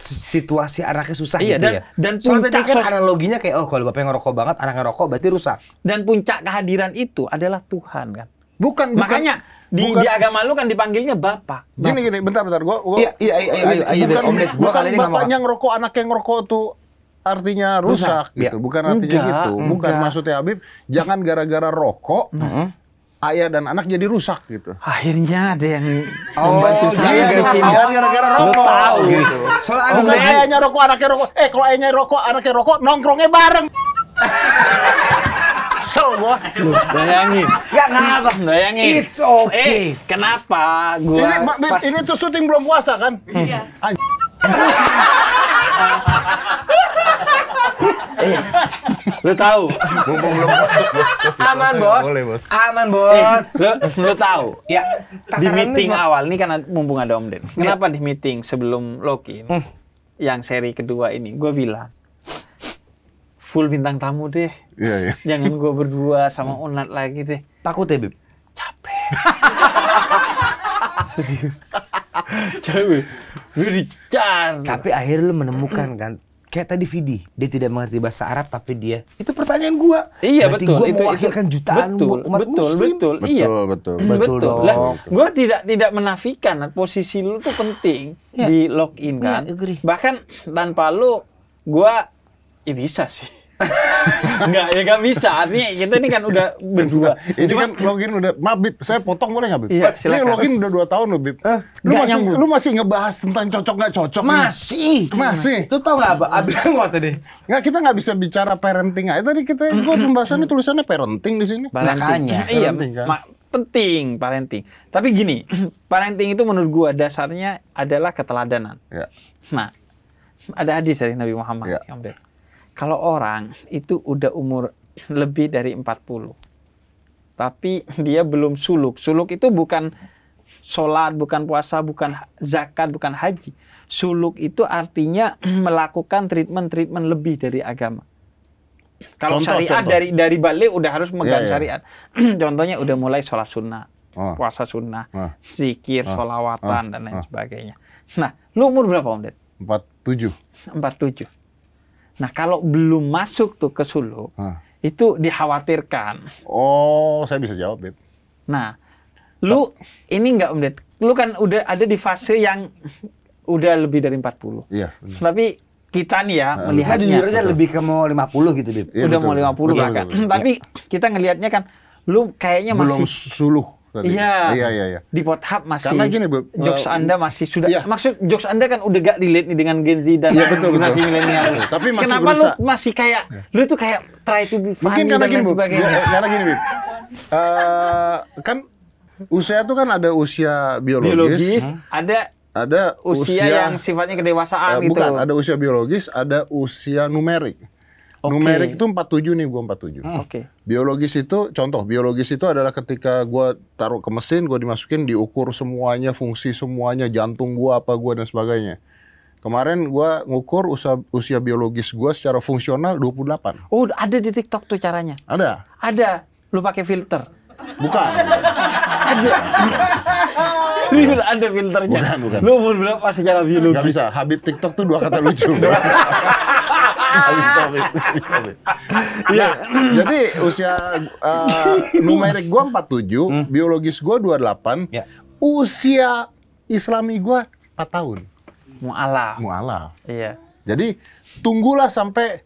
situasi anaknya susah iya, gitu dan, ya. Dan puncak tadi kan analoginya kayak oh kalau bapaknya ngerokok banget, anaknya ngerokok berarti rusak. Dan puncak kehadiran itu adalah Tuhan kan. Bukan, bukan makanya di, bukan, di agama lu kan dipanggilnya bapak. Gini gini, bentar bentar gua gua Iya iya iya iya, iya bukan, iya, iya, bukan iya, ini bapaknya ngerokok, anak yang ngerokok tuh artinya rusak, rusak iya. gitu, ya. bukan artinya enggak, gitu. Bukan maksudnya Habib, jangan gara-gara rokok mm -hmm ayah dan anak jadi rusak gitu. Akhirnya ada yang oh, membantu saya di ke sini. Gara-gara rokok. Gitu. gitu. Soalnya oh, ayahnya rokok, anaknya rokok. Eh kalau ayahnya rokok, anaknya rokok, nongkrongnya bareng. [LAUGHS] Kesel gua. Lu bayangin. Gak ngapa. Bayangin. It's okay. Eh, kenapa gua Ini, pas... ini tuh syuting belum puasa kan? Iya. Hmm. [LAUGHS] eh, lu tahu? Mumpung belum bos. Aman, bos. Aman, eh, bos. Eh, lu, lu tahu? Ya. Di meeting ini, awal ini karena mumpung ada Om Den. Ya. Kenapa ya. di meeting sebelum Loki mm. yang seri kedua ini, gue bilang full bintang tamu deh. Iya, iya. Jangan gue berdua sama hmm. Onat lagi deh. Takut ya, Bib? Capek. [LAUGHS] Serius. Capek. Gue dicar. Tapi akhirnya lu menemukan kan kayak tadi Vidi, dia tidak mengerti bahasa Arab tapi dia itu pertanyaan gua. Iya Berarti betul. Gua itu mewakilkan itu, jutaan betul, umat betul, muslim. Betul, betul, iya. betul, betul, betul. betul. Lah, gua tidak tidak menafikan posisi lu tuh penting yeah. di login ya, kan. Yeah, agree. Bahkan tanpa lu gua ya bisa sih. Enggak, ya enggak bisa. Artinya kita ini kan udah berdua. Ini Cuman, kan login udah, maaf Bib, saya potong boleh gak Bib? Iya, silakan. Ini login udah 2 tahun loh Bib. Eh, lu, masih, nyambung. lu masih ngebahas tentang cocok gak cocok? Masih. Masih. Lu tau gak apa? Abis [LAUGHS] nggak tadi. Enggak, kita gak bisa bicara parenting aja. Tadi kita, gua pembahasannya tulisannya parenting di sini. Makanya. Iya, kan? penting parenting. Tapi gini, [CLEARS THROAT] parenting itu menurut gua dasarnya adalah keteladanan. Iya. Nah, ada hadis dari Nabi Muhammad. Ya kalau orang itu udah umur lebih dari 40 tapi dia belum suluk suluk itu bukan sholat bukan puasa bukan zakat bukan haji suluk itu artinya [CLEARS THROAT] melakukan treatment-treatment lebih dari agama kalau contoh, syariat contoh. dari dari balik udah harus iya, megang yeah, syariat [CLEARS THROAT] contohnya udah mulai sholat sunnah oh. puasa sunnah oh. zikir oh. sholawatan oh. dan lain oh. sebagainya nah lu umur berapa om Ded? Empat tujuh. Nah, kalau belum masuk tuh ke Solo, Hah. itu dikhawatirkan. Oh, saya bisa jawab, Beb. Nah, lu Tep. ini nggak Om Ded, lu kan udah ada di fase yang udah lebih dari 40. Iya, benar. Tapi kita nih ya nah, melihatnya jujur lebih ke mau 50 gitu, Beb. Ya, udah betul, mau 50 betul, bahkan. Betul, betul, betul. Tapi ya. kita ngelihatnya kan lu kayaknya masih belum suluh tadi. Iya. Iya iya iya. Di Pothub masih Karena gini, Bu, jokes uh, Anda masih sudah iya. maksud jokes Anda kan udah gak relate nih dengan Gen Z dan iya, betul, generasi milenial. [LAUGHS] Tapi masih Kenapa berusaha. lu masih kayak iya. lu itu kayak try to be funny karena dan gini, lain sebagainya. Bu, karena gini, Bu. Uh, kan usia itu kan ada usia biologis, biologis huh? Hmm. ada ada usia, usia yang sifatnya kedewasaan uh, gitu. Bukan, ada usia biologis, ada usia numerik. Okay. Numerik itu 47 nih gue 47. Hmm. Oke. Okay. Biologis itu contoh biologis itu adalah ketika gue taruh ke mesin, gue dimasukin diukur semuanya, fungsi semuanya, jantung gue apa gue dan sebagainya. Kemarin gue ngukur usia, usia biologis gue secara fungsional 28. Oh, ada di TikTok tuh caranya? Ada. Ada. Lu pakai filter. Bukan. ada. Serius ada filternya. Bukan, bukan. Lu umur berapa secara biologis? Gak bisa. Habib TikTok tuh dua kata lucu. [LAUGHS] habis Iya. Jadi usia uh, numerik gua 47, hmm. biologis gua 28. Ya. Usia islami gua 4 tahun. Mualaf. Mualaf. Iya. Jadi tunggulah sampai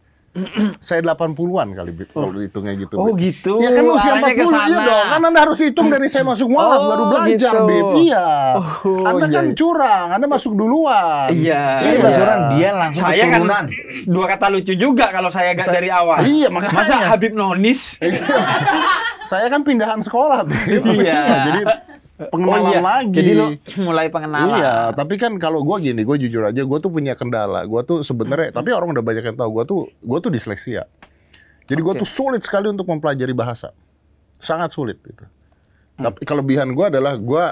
saya delapan puluhan kali oh. kalau hitungnya gitu. Oh gitu. Ya kan usia empat puluh, ya dong. Kan Anda harus hitung dari saya masuk malam oh, baru belajar, gitu. Beb. Iya. Oh, anda iya. kan curang, Anda masuk duluan. Iya. Iya, iya. curang dia langsung Saya kan keturunan. kan dua kata lucu juga kalau saya gak saya, dari awal. Iya, makanya. Masa Habib Nonis? Iya. saya kan pindahan sekolah, Beb. Iya. iya. Jadi pengenalan oh, iya. lagi. Jadi lo [CLEARS THROAT] mulai pengenalan. Iya, tapi kan kalau gue gini, gue jujur aja, gue tuh punya kendala. Gue tuh sebenarnya, mm-hmm. tapi orang udah banyak yang tahu gue tuh, gue tuh disleksia. Jadi okay. gue tuh sulit sekali untuk mempelajari bahasa, sangat sulit itu. Hmm. Tapi mm. kelebihan gue adalah gue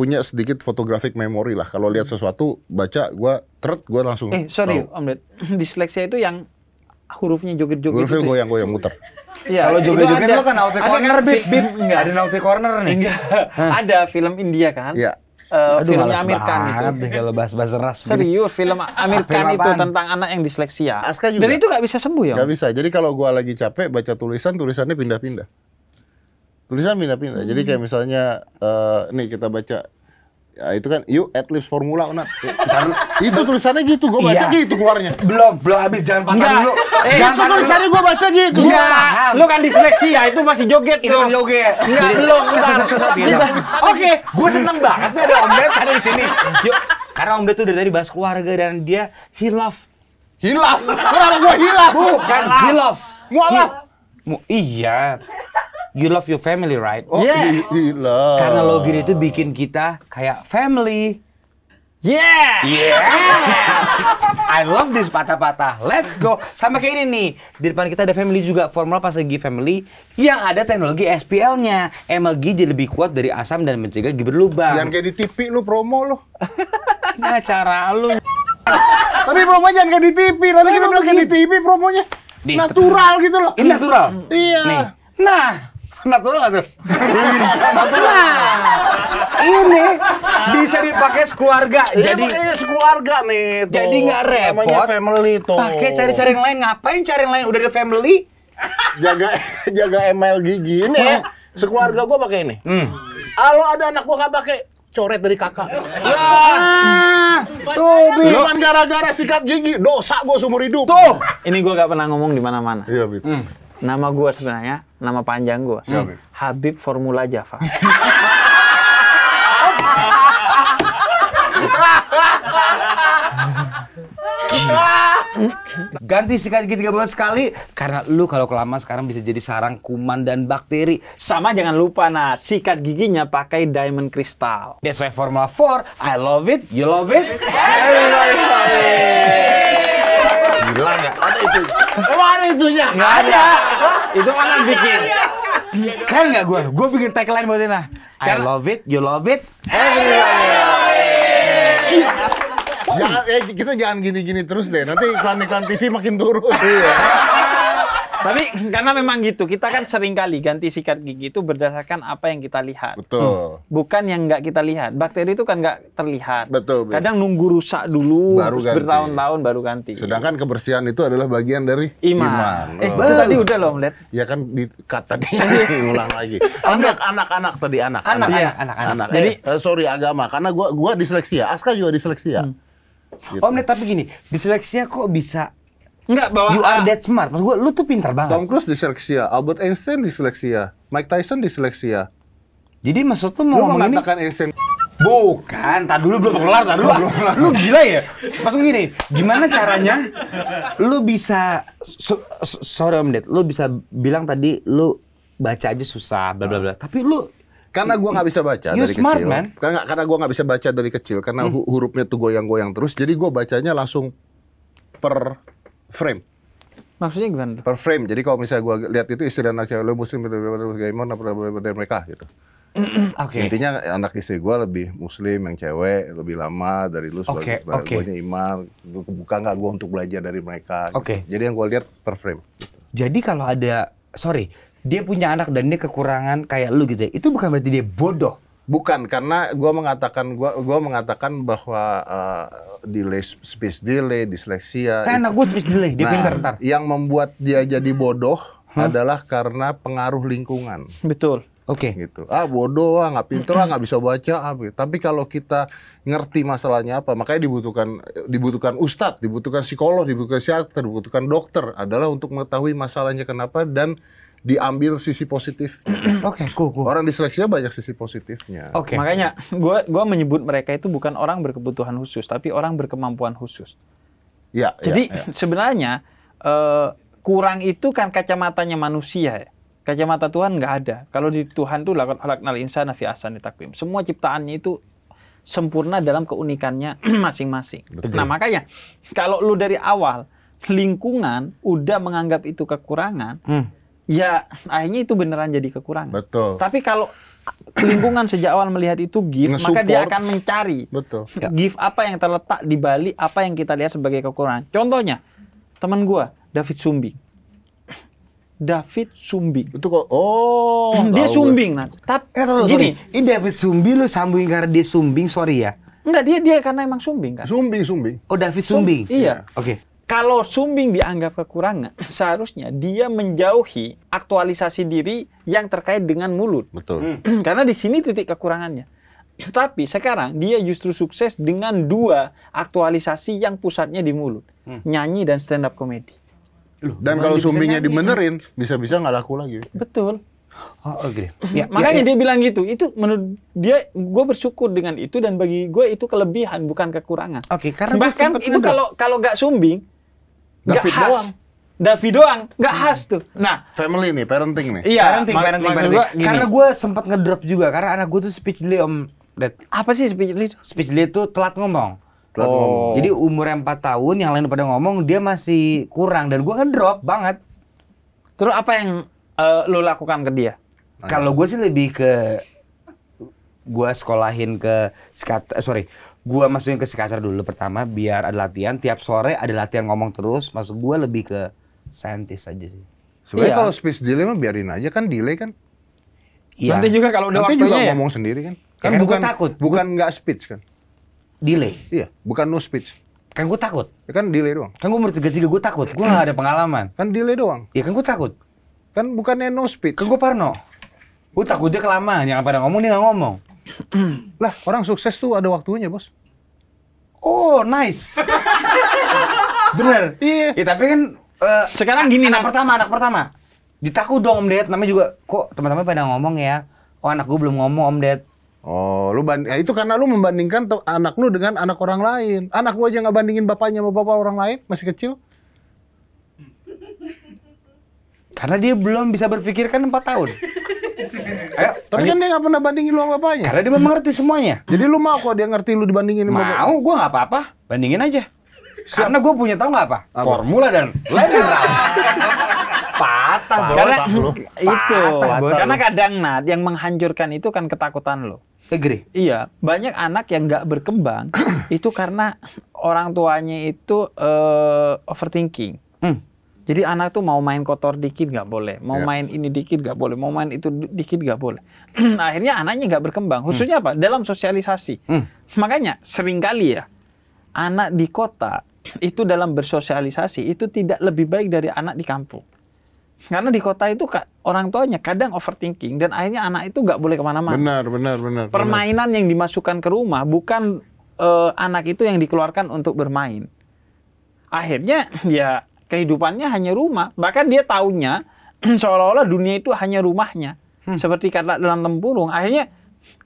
punya sedikit photographic memory lah. Kalau lihat sesuatu, baca, gue teret, gue langsung. Eh sorry, tahu. Om Ded, [CLEARS THROAT] disleksia itu yang hurufnya joget-joget. Hurufnya gitu ya? goyang-goyang muter. Iya, kalau joget-joget lo kan Naughty Corner, Bib. Bib, enggak. Ada Naughty Corner nih. Enggak. ada film India kan? Iya. Uh, Aduh, filmnya Amir Khan itu. Deh, kalau bahas-bahas ras. Serius, film Amir Khan itu tentang anak yang disleksia. Aska juga. Dan itu gak bisa sembuh ya? Gak bisa. Jadi kalau gua lagi capek baca tulisan, tulisannya pindah-pindah. Tulisan pindah-pindah. Hmm. Jadi kayak misalnya, uh, nih kita baca Ya, itu kan you at least formula onat itu tulisannya gitu gue baca iya. gitu keluarnya belum belum habis jangan pakai dulu eh, jangan itu tulisannya gue baca gitu enggak lu kan disleksi ya itu masih joget itu joget enggak belum oke gue seneng banget ada om bet ada di sini yuk karena om bet tuh dari tadi bahas keluarga dan dia he love he love kenapa gue he love bukan he love mualaf iya you love your family, right? Oh, yeah. Gila. Karena login itu bikin kita kayak family. Yeah. Yeah. [LAUGHS] I love this patah-patah. Let's go. Sama kayak ini nih. Di depan kita ada family juga. Formal pas lagi family yang ada teknologi SPL-nya. MLG jadi lebih kuat dari asam dan mencegah gigi berlubang. Jangan kayak di TV lu promo lu. [LAUGHS] nah, cara lu. Tapi promo jangan kayak di TV. Nanti kita bilang kayak di TV promonya. natural gitu loh. Ini natural. Iya. Nah, Natural tuh. Natural. Ini bisa dipakai sekeluarga. Iya, jadi ya, sekeluarga nih. Tuh. Jadi nggak repot. Namanya family tuh. Pakai cari-cari yang lain. Ngapain cari yang lain? Udah ada family. Jaga [LAUGHS] jaga ML gigi ini. Ya. Hmm. Sekeluarga gua pakai ini. Hmm. Kalau ada anak gua nggak pakai, coret dari kakak. Lah, tuh ah. cuman gara-gara sikat gigi dosa gua seumur hidup. Tuh, ini gua gak pernah ngomong di mana-mana. Iya, hmm. Nama gue sebenarnya, nama panjang gue. Hmm. Habib Formula Java. [LAUGHS] Ganti sekali tiga bulan sekali karena lu kalau kelamaan sekarang bisa jadi sarang kuman dan bakteri. Sama jangan lupa nah sikat giginya pakai diamond kristal. That's why Formula 4, I love it, you love it, everybody love it. Gila nggak? Ya? Ada itu. Emang ada itunya? Nggak ada. itu mana bikin? kan nggak gue? Gue bikin tagline buat Tina. I love it, you love it, everybody love it. Ya, eh, kita jangan gini-gini terus deh. Nanti iklan-iklan TV makin turun. Iya. Tapi karena memang gitu, kita kan sering kali ganti sikat gigi itu berdasarkan apa yang kita lihat. Betul. Bukan yang nggak kita lihat. Bakteri itu kan nggak terlihat. Betul. Kadang nunggu rusak dulu, baru bertahun-tahun baru ganti. Sedangkan kebersihan itu adalah bagian dari iman. iman. Eh, oh. itu tadi udah loh, melihat. Ya kan di kata tadi [LAUGHS] ulang lagi. Anak-anak-anak tadi anak. Anak-anak. Iya. anak Jadi eh, sorry agama karena gua gua disleksia. Aska juga disleksia. Hmm. Gitu. Om, oh, tapi gini, disleksia kok bisa Enggak bahwa you are that smart. Maksud gue lu tuh pintar banget. Tom Cruise disleksia, Albert Einstein disleksia, Mike Tyson disleksia. Jadi maksud tuh mau ngomong mengatakan ini... Einstein Bukan, tak dulu belum kelar, tak dulu. lu gila ya? Maksud gini, gimana caranya lu bisa so, so, sorry Om Ded, lu bisa bilang tadi lu baca aja susah, bla bla bla. Tapi lu karena gua nggak bisa baca you dari smart, kecil. Man. Karena karena gua nggak bisa baca dari kecil karena hmm. hurufnya tuh goyang-goyang terus. Jadi gua bacanya langsung per frame. Maksudnya gimana? Per frame. Jadi kalau misalnya gue lihat itu istri anak cewek muslim bagaimana dari mereka gitu. [CLEARS THROAT] Okay. Intinya anak istri gue lebih muslim yang cewek lebih lama dari lu sebagai okay. okay. Guanya imam. Buka nggak gue untuk belajar dari mereka. Gitu. Oke. Okay. Jadi yang gue lihat per frame. Jadi kalau ada sorry dia punya anak dan dia kekurangan kayak lu gitu ya, itu bukan berarti dia bodoh Bukan karena gue mengatakan gue gua mengatakan bahwa uh, delay speech delay, disleksia. Karena gue speech delay, dia nah, pintar ntar. Yang membuat dia jadi bodoh huh? adalah karena pengaruh lingkungan. Betul. Oke. Okay. Gitu. Ah bodoh, ah nggak pintar ah nggak bisa baca. Ah. Gitu. Tapi kalau kita ngerti masalahnya apa, makanya dibutuhkan dibutuhkan ustadz, dibutuhkan psikolog, dibutuhkan psikiater, dibutuhkan dokter adalah untuk mengetahui masalahnya kenapa dan diambil sisi positif. [CLEARS THROAT] Oke, okay, cool, cool. Orang diseleksinya banyak sisi positifnya. Oke. Okay. Makanya gua gua menyebut mereka itu bukan orang berkebutuhan khusus, tapi orang berkemampuan khusus. Ya. ya Jadi ya, ya. [LAUGHS] sebenarnya uh, kurang itu kan kacamatanya manusia ya. Kacamata Tuhan nggak ada. Kalau di Tuhan tuh lakon halaknal insana fi asani takwim. Semua ciptaannya itu sempurna dalam keunikannya [CLEARS THROAT] masing-masing. Nah, makanya kalau lu dari awal lingkungan udah menganggap itu kekurangan, hmm ya akhirnya itu beneran jadi kekurangan. Betul. Tapi kalau lingkungan sejak awal melihat itu gift, maka dia akan mencari. Betul. Ya. Gift apa yang terletak di Bali apa yang kita lihat sebagai kekurangan. Contohnya, teman gua David Sumbing. David Sumbing. Itu kok oh hmm, dia Sumbing nah. Eh, Tapi gini, ini David Sumbing lu sambungin karena dia Sumbing, sorry ya. Enggak, dia dia karena emang Sumbing kan. Sumbing, Sumbing. Oh, David Sumbing. Sumbing. iya. Oke. Okay. Kalau Sumbing dianggap kekurangan, seharusnya dia menjauhi aktualisasi diri yang terkait dengan mulut. Betul. Hmm. [CLEARS THROAT] Karena di sini titik kekurangannya. Tapi sekarang dia justru sukses dengan dua aktualisasi yang pusatnya di mulut, hmm. nyanyi dan stand up comedy. Loh, dan kalau sumbingnya kan? dimenerin, bisa-bisa nggak laku lagi. Betul. Oh, okay. [CLEARS THROAT] Ya, ya, makanya ya, ya. dia bilang gitu. Itu menurut dia, gue bersyukur dengan itu dan bagi gue itu kelebihan bukan kekurangan. Oke, okay, karena bahkan itu kalau kalau nggak sumbing, David khas. doang. Davi doang, nggak hmm. khas tuh. Nah, family nih, parenting nih. Iya, parenting, parenting, parenting. Gua, gini. Karena gue sempat ngedrop juga, karena anak gue tuh speech delay om. That. Apa sih speech delay? Speech delay tuh telat ngomong. Telat oh. ngomong. Jadi umurnya 4 tahun, yang lain pada ngomong, dia masih kurang. Dan gue ngedrop banget. Terus apa yang uh, lo lakukan ke dia? Kalau gue sih lebih ke gue sekolahin ke skat, eh, sorry, gua masukin ke si dulu pertama biar ada latihan tiap sore ada latihan ngomong terus masuk gua lebih ke saintis aja sih sebenarnya iya. kalau speech delay mah biarin aja kan delay kan iya. nanti juga kalau udah nanti juga ya. ngomong sendiri kan ya kan, kan bukan takut bukan nggak speech kan delay iya bukan no speech kan gue takut ya kan delay doang kan gue umur tiga tiga gue takut gue gak ada pengalaman kan delay doang iya kan gue takut kan bukannya no speech kan gue parno gue takut dia kelamaan yang pada ngomong dia gak ngomong [CLEARS THROAT] lah orang sukses tuh ada waktunya bos. Oh nice. [LAUGHS] Bener. Iya. Ya, tapi kan uh, sekarang gini anak nah. pertama anak pertama. Ditaku dong Om Ded, namanya juga kok teman-teman pada ngomong ya. Oh anak gue belum ngomong Om Ded. Oh, lu band ya, itu karena lu membandingkan anak lu dengan anak orang lain. Anak lu aja nggak bandingin bapaknya sama bapak orang lain masih kecil. Karena dia belum bisa berpikir kan empat tahun. [LAUGHS] Ayo, eh, Tapi kan dia gak pernah bandingin lu sama bapaknya. Karena dia mengerti semuanya. Jadi lu mau kok dia ngerti lu dibandingin sama bapaknya? Mau, gue gak apa-apa. Bandingin aja. Siap. Karena gue punya tau gak apa? apa? Formula dan lebih patah bos. Karena [LAUGHS] itu, karena kadang Nat yang menghancurkan itu kan ketakutan lo. Agree. Iya, banyak anak yang nggak berkembang [COUGHS] itu karena orang tuanya itu uh, overthinking. Hmm. Jadi anak tuh mau main kotor dikit nggak boleh, mau yeah. main ini dikit nggak boleh, mau main itu dikit nggak boleh. [CLEARS THROAT] Akhirnya anaknya nggak berkembang. Khususnya hmm. apa? Dalam sosialisasi. Hmm. Makanya kali ya anak di kota [CLEARS THROAT] itu dalam bersosialisasi itu tidak lebih baik dari anak di kampung. Karena di kota itu orang tuanya kadang overthinking dan akhirnya anak itu nggak boleh kemana-mana. Benar, benar, benar. Permainan benar. yang dimasukkan ke rumah bukan uh, anak itu yang dikeluarkan untuk bermain. Akhirnya [CLEARS THROAT] ya kehidupannya hanya rumah. Bahkan dia taunya [CLEARS THROAT] seolah-olah dunia itu hanya rumahnya. Hmm. Seperti kata dalam tempurung. Akhirnya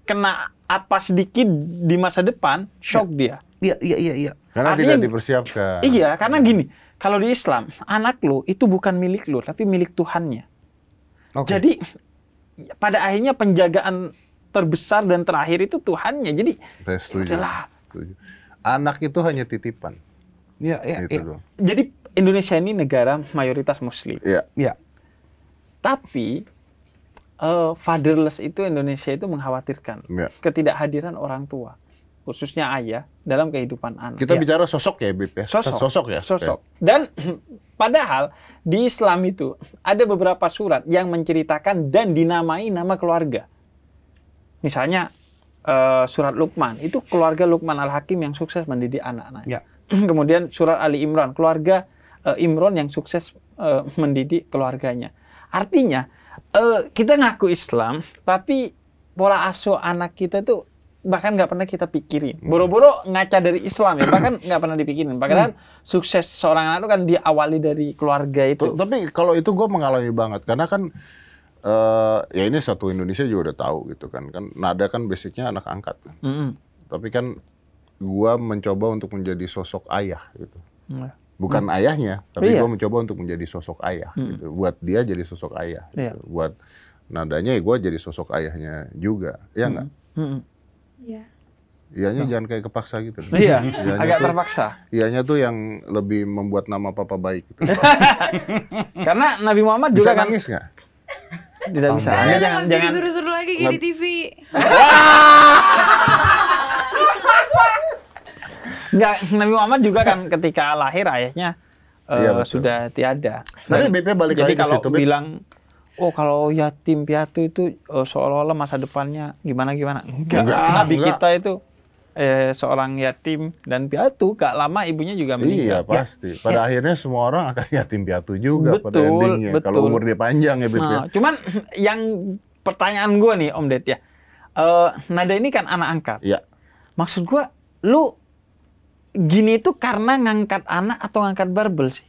kena apa sedikit di masa depan, shock ya. dia. Iya, iya, iya. Ya. Karena Artinya, tidak dipersiapkan. Iya, karena hmm. gini. Kalau di Islam, anak lo itu bukan milik lo, tapi milik Tuhannya. Okay. Jadi pada akhirnya penjagaan terbesar dan terakhir itu Tuhannya. Jadi setuju. setuju. Anak itu hanya titipan. Iya, iya. Gitu ya. Jadi Indonesia ini negara mayoritas Muslim. Iya. Yeah. Yeah. Tapi uh, fatherless itu Indonesia itu mengkhawatirkan yeah. ketidakhadiran orang tua khususnya ayah dalam kehidupan anak. Kita yeah. bicara sosok ya, Bib ya. Sosok. Sosok ya. Sosok. Dan [CLEARS THROAT] padahal di Islam itu ada beberapa surat yang menceritakan dan dinamai nama keluarga. Misalnya uh, surat Lukman, itu keluarga Lukman Al-Hakim yang sukses mendidik anak-anaknya. Yeah. [CLEARS THROAT] Kemudian surat Ali Imran, keluarga uh, Imron yang sukses uh, mendidik keluarganya. Artinya uh, kita ngaku Islam, tapi pola asuh anak kita itu bahkan nggak pernah kita pikirin. Hmm. Boro-boro ngaca dari Islam ya, bahkan nggak pernah dipikirin. Bahkan hmm. sukses seorang anak itu kan diawali dari keluarga itu. Tapi kalau itu gue mengalami banget, karena kan uh, ya ini satu Indonesia juga udah tahu gitu kan. Kan nada kan basicnya anak angkat. Kan. Hmm. Tapi kan gue mencoba untuk menjadi sosok ayah gitu. Hmm bukan hmm. ayahnya, tapi iya. gue mencoba untuk menjadi sosok ayah. Hmm. Gitu. Buat dia jadi sosok ayah. Gitu. Iya. Gitu. Buat nadanya ya gue jadi sosok ayahnya juga, ya nggak? Hmm. Iya. Iya oh. jangan kayak kepaksa gitu. [LAUGHS] Iya, ianya agak tuh, terpaksa. Iya tuh yang lebih membuat nama papa baik gitu. [LAUGHS] Karena Nabi Muhammad bisa juga kan... nangis nggak? Tidak oh, bisa. Jangan jangan, jangan. jangan disuruh-suruh lagi kayak di TV. Enggak, Nabi Muhammad juga kan ketika lahir ayahnya uh, iya, sudah tiada. Tapi BP balik Jadi lagi kalau situ, bilang Oh kalau yatim piatu itu uh, seolah-olah masa depannya gimana gimana enggak, enggak Nabi enggak. kita itu eh, seorang yatim dan piatu gak lama ibunya juga meninggal. Iya ya. pasti. Pada ya. akhirnya semua orang akan yatim piatu juga betul, pada Betul. Kalau umur dia panjang ya, ya. Nah, cuman yang pertanyaan gue nih Om Ded ya, uh, Nada ini kan anak angkat. Iya. Maksud gue, lu gini itu karena ngangkat anak atau ngangkat barbel sih?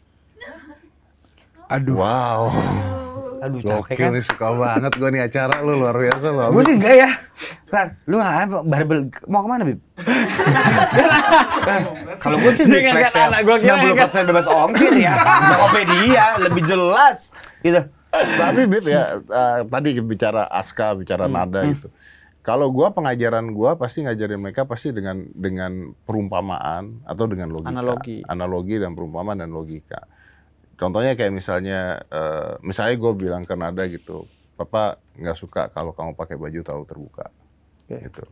Aduh. Wow. Aduh capek kan. nih suka banget gue nih acara lu luar biasa lu. Gue sih enggak ya. Lan, lu apa barbel mau kemana Bib? [LAUGHS] Kalau gue sih dengan flash sale. Gue kira bebas ongkir ya. Tokopedia lebih jelas gitu. Tapi Bib ya uh, tadi bicara Aska, bicara hmm. nada gitu. Hmm kalau gua pengajaran gua pasti ngajarin mereka pasti dengan dengan perumpamaan atau dengan logika. Analogi. Analogi dan perumpamaan dan logika. Contohnya kayak misalnya, eh, misalnya gue bilang ke Nada gitu, Papa nggak suka kalau kamu pakai baju terlalu terbuka. Okay. Gitu.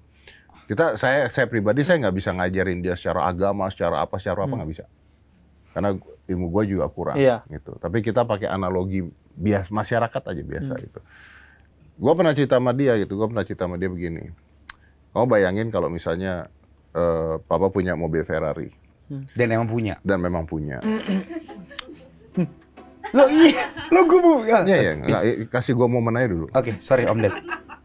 Kita, saya, saya pribadi saya nggak bisa ngajarin dia secara agama, secara apa, secara apa hmm. nggak hmm. bisa. Karena ilmu gue juga kurang. Iya. Gitu. Tapi kita pakai analogi bias masyarakat aja biasa hmm. gitu gue pernah cerita sama dia gitu gue pernah cerita sama dia begini kamu bayangin kalau misalnya uh, papa punya mobil Ferrari hmm. dan memang punya dan memang punya lo iya lo gue ya. Iya, Iya iya, ya kasih gue momen aja dulu oke okay, sorry om Ded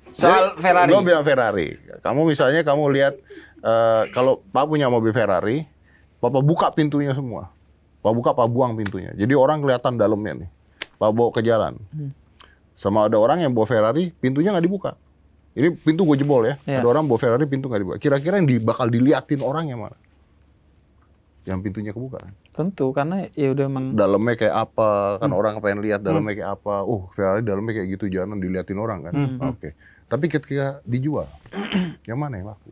soal Jadi, Ferrari gue bilang Ferrari kamu misalnya kamu lihat uh, kalau papa punya mobil Ferrari papa buka pintunya semua papa buka papa buang pintunya jadi orang kelihatan dalamnya nih papa bawa ke jalan hmm. Sama ada orang yang bawa Ferrari, pintunya nggak dibuka. Ini pintu gue jebol ya. ya Ada orang bawa Ferrari pintu nggak dibuka. Kira-kira yang di, bakal diliatin orangnya mana? Yang pintunya kebuka kan? Tentu karena ya udah emang dalamnya kayak apa kan hmm. orang pengen lihat hmm. dalamnya kayak apa. Uh Ferrari dalamnya kayak gitu jangan diliatin orang kan. Hmm. Oke. Okay. Tapi ketika dijual, [CLEARS THROAT] yang mana yang laku?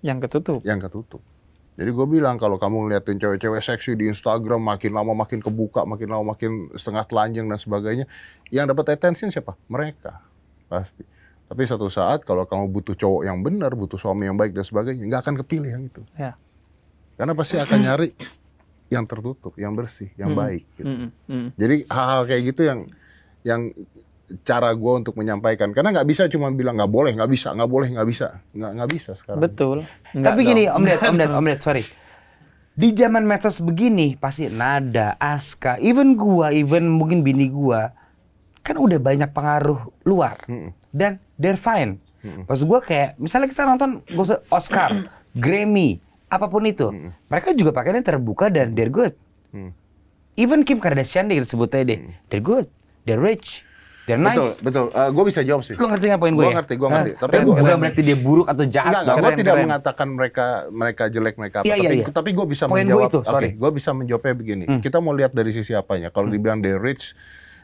Yang ketutup. Yang ketutup. Jadi gue bilang kalau kamu ngeliatin cewek-cewek seksi di Instagram makin lama makin kebuka, makin lama makin setengah telanjang dan sebagainya, yang dapat attention siapa? Mereka pasti. Tapi satu saat kalau kamu butuh cowok yang benar, butuh suami yang baik dan sebagainya, nggak akan kepilih yang itu. Ya. Karena pasti akan nyari yang tertutup, yang bersih, yang hmm. baik. Gitu. Hmm. Hmm. Jadi hal-hal kayak gitu yang yang cara gue untuk menyampaikan karena nggak bisa cuma bilang nggak boleh nggak bisa nggak boleh nggak bisa nggak nggak bisa sekarang betul Enggak tapi dong. gini om ded om ded [LAUGHS] om ded sorry di zaman medsos begini pasti nada aska even gue even mungkin bini gue kan udah banyak pengaruh luar hmm. dan they're fine hmm. pas gua kayak misalnya kita nonton gua Oscar Grammy apapun itu hmm. mereka juga pakainya terbuka dan they're good hmm. even Kim Kardashian deh sebut deh hmm. they're good they're rich dan nice. Betul, betul. Uh, gue bisa jawab sih. Lu ngerti nggak poin gue? Gue ya? ngerti, gue ngerti. Nah, tapi gue bukan berarti dia buruk atau jahat. Enggak, enggak. Gue tidak keren. mengatakan mereka mereka jelek mereka apa. Ya, tapi, ya, ya. tapi gue bisa poin menjawab. Oke, okay, gue bisa menjawabnya begini. Hmm. Kita mau lihat dari sisi apanya. Kalau hmm. dibilang they rich,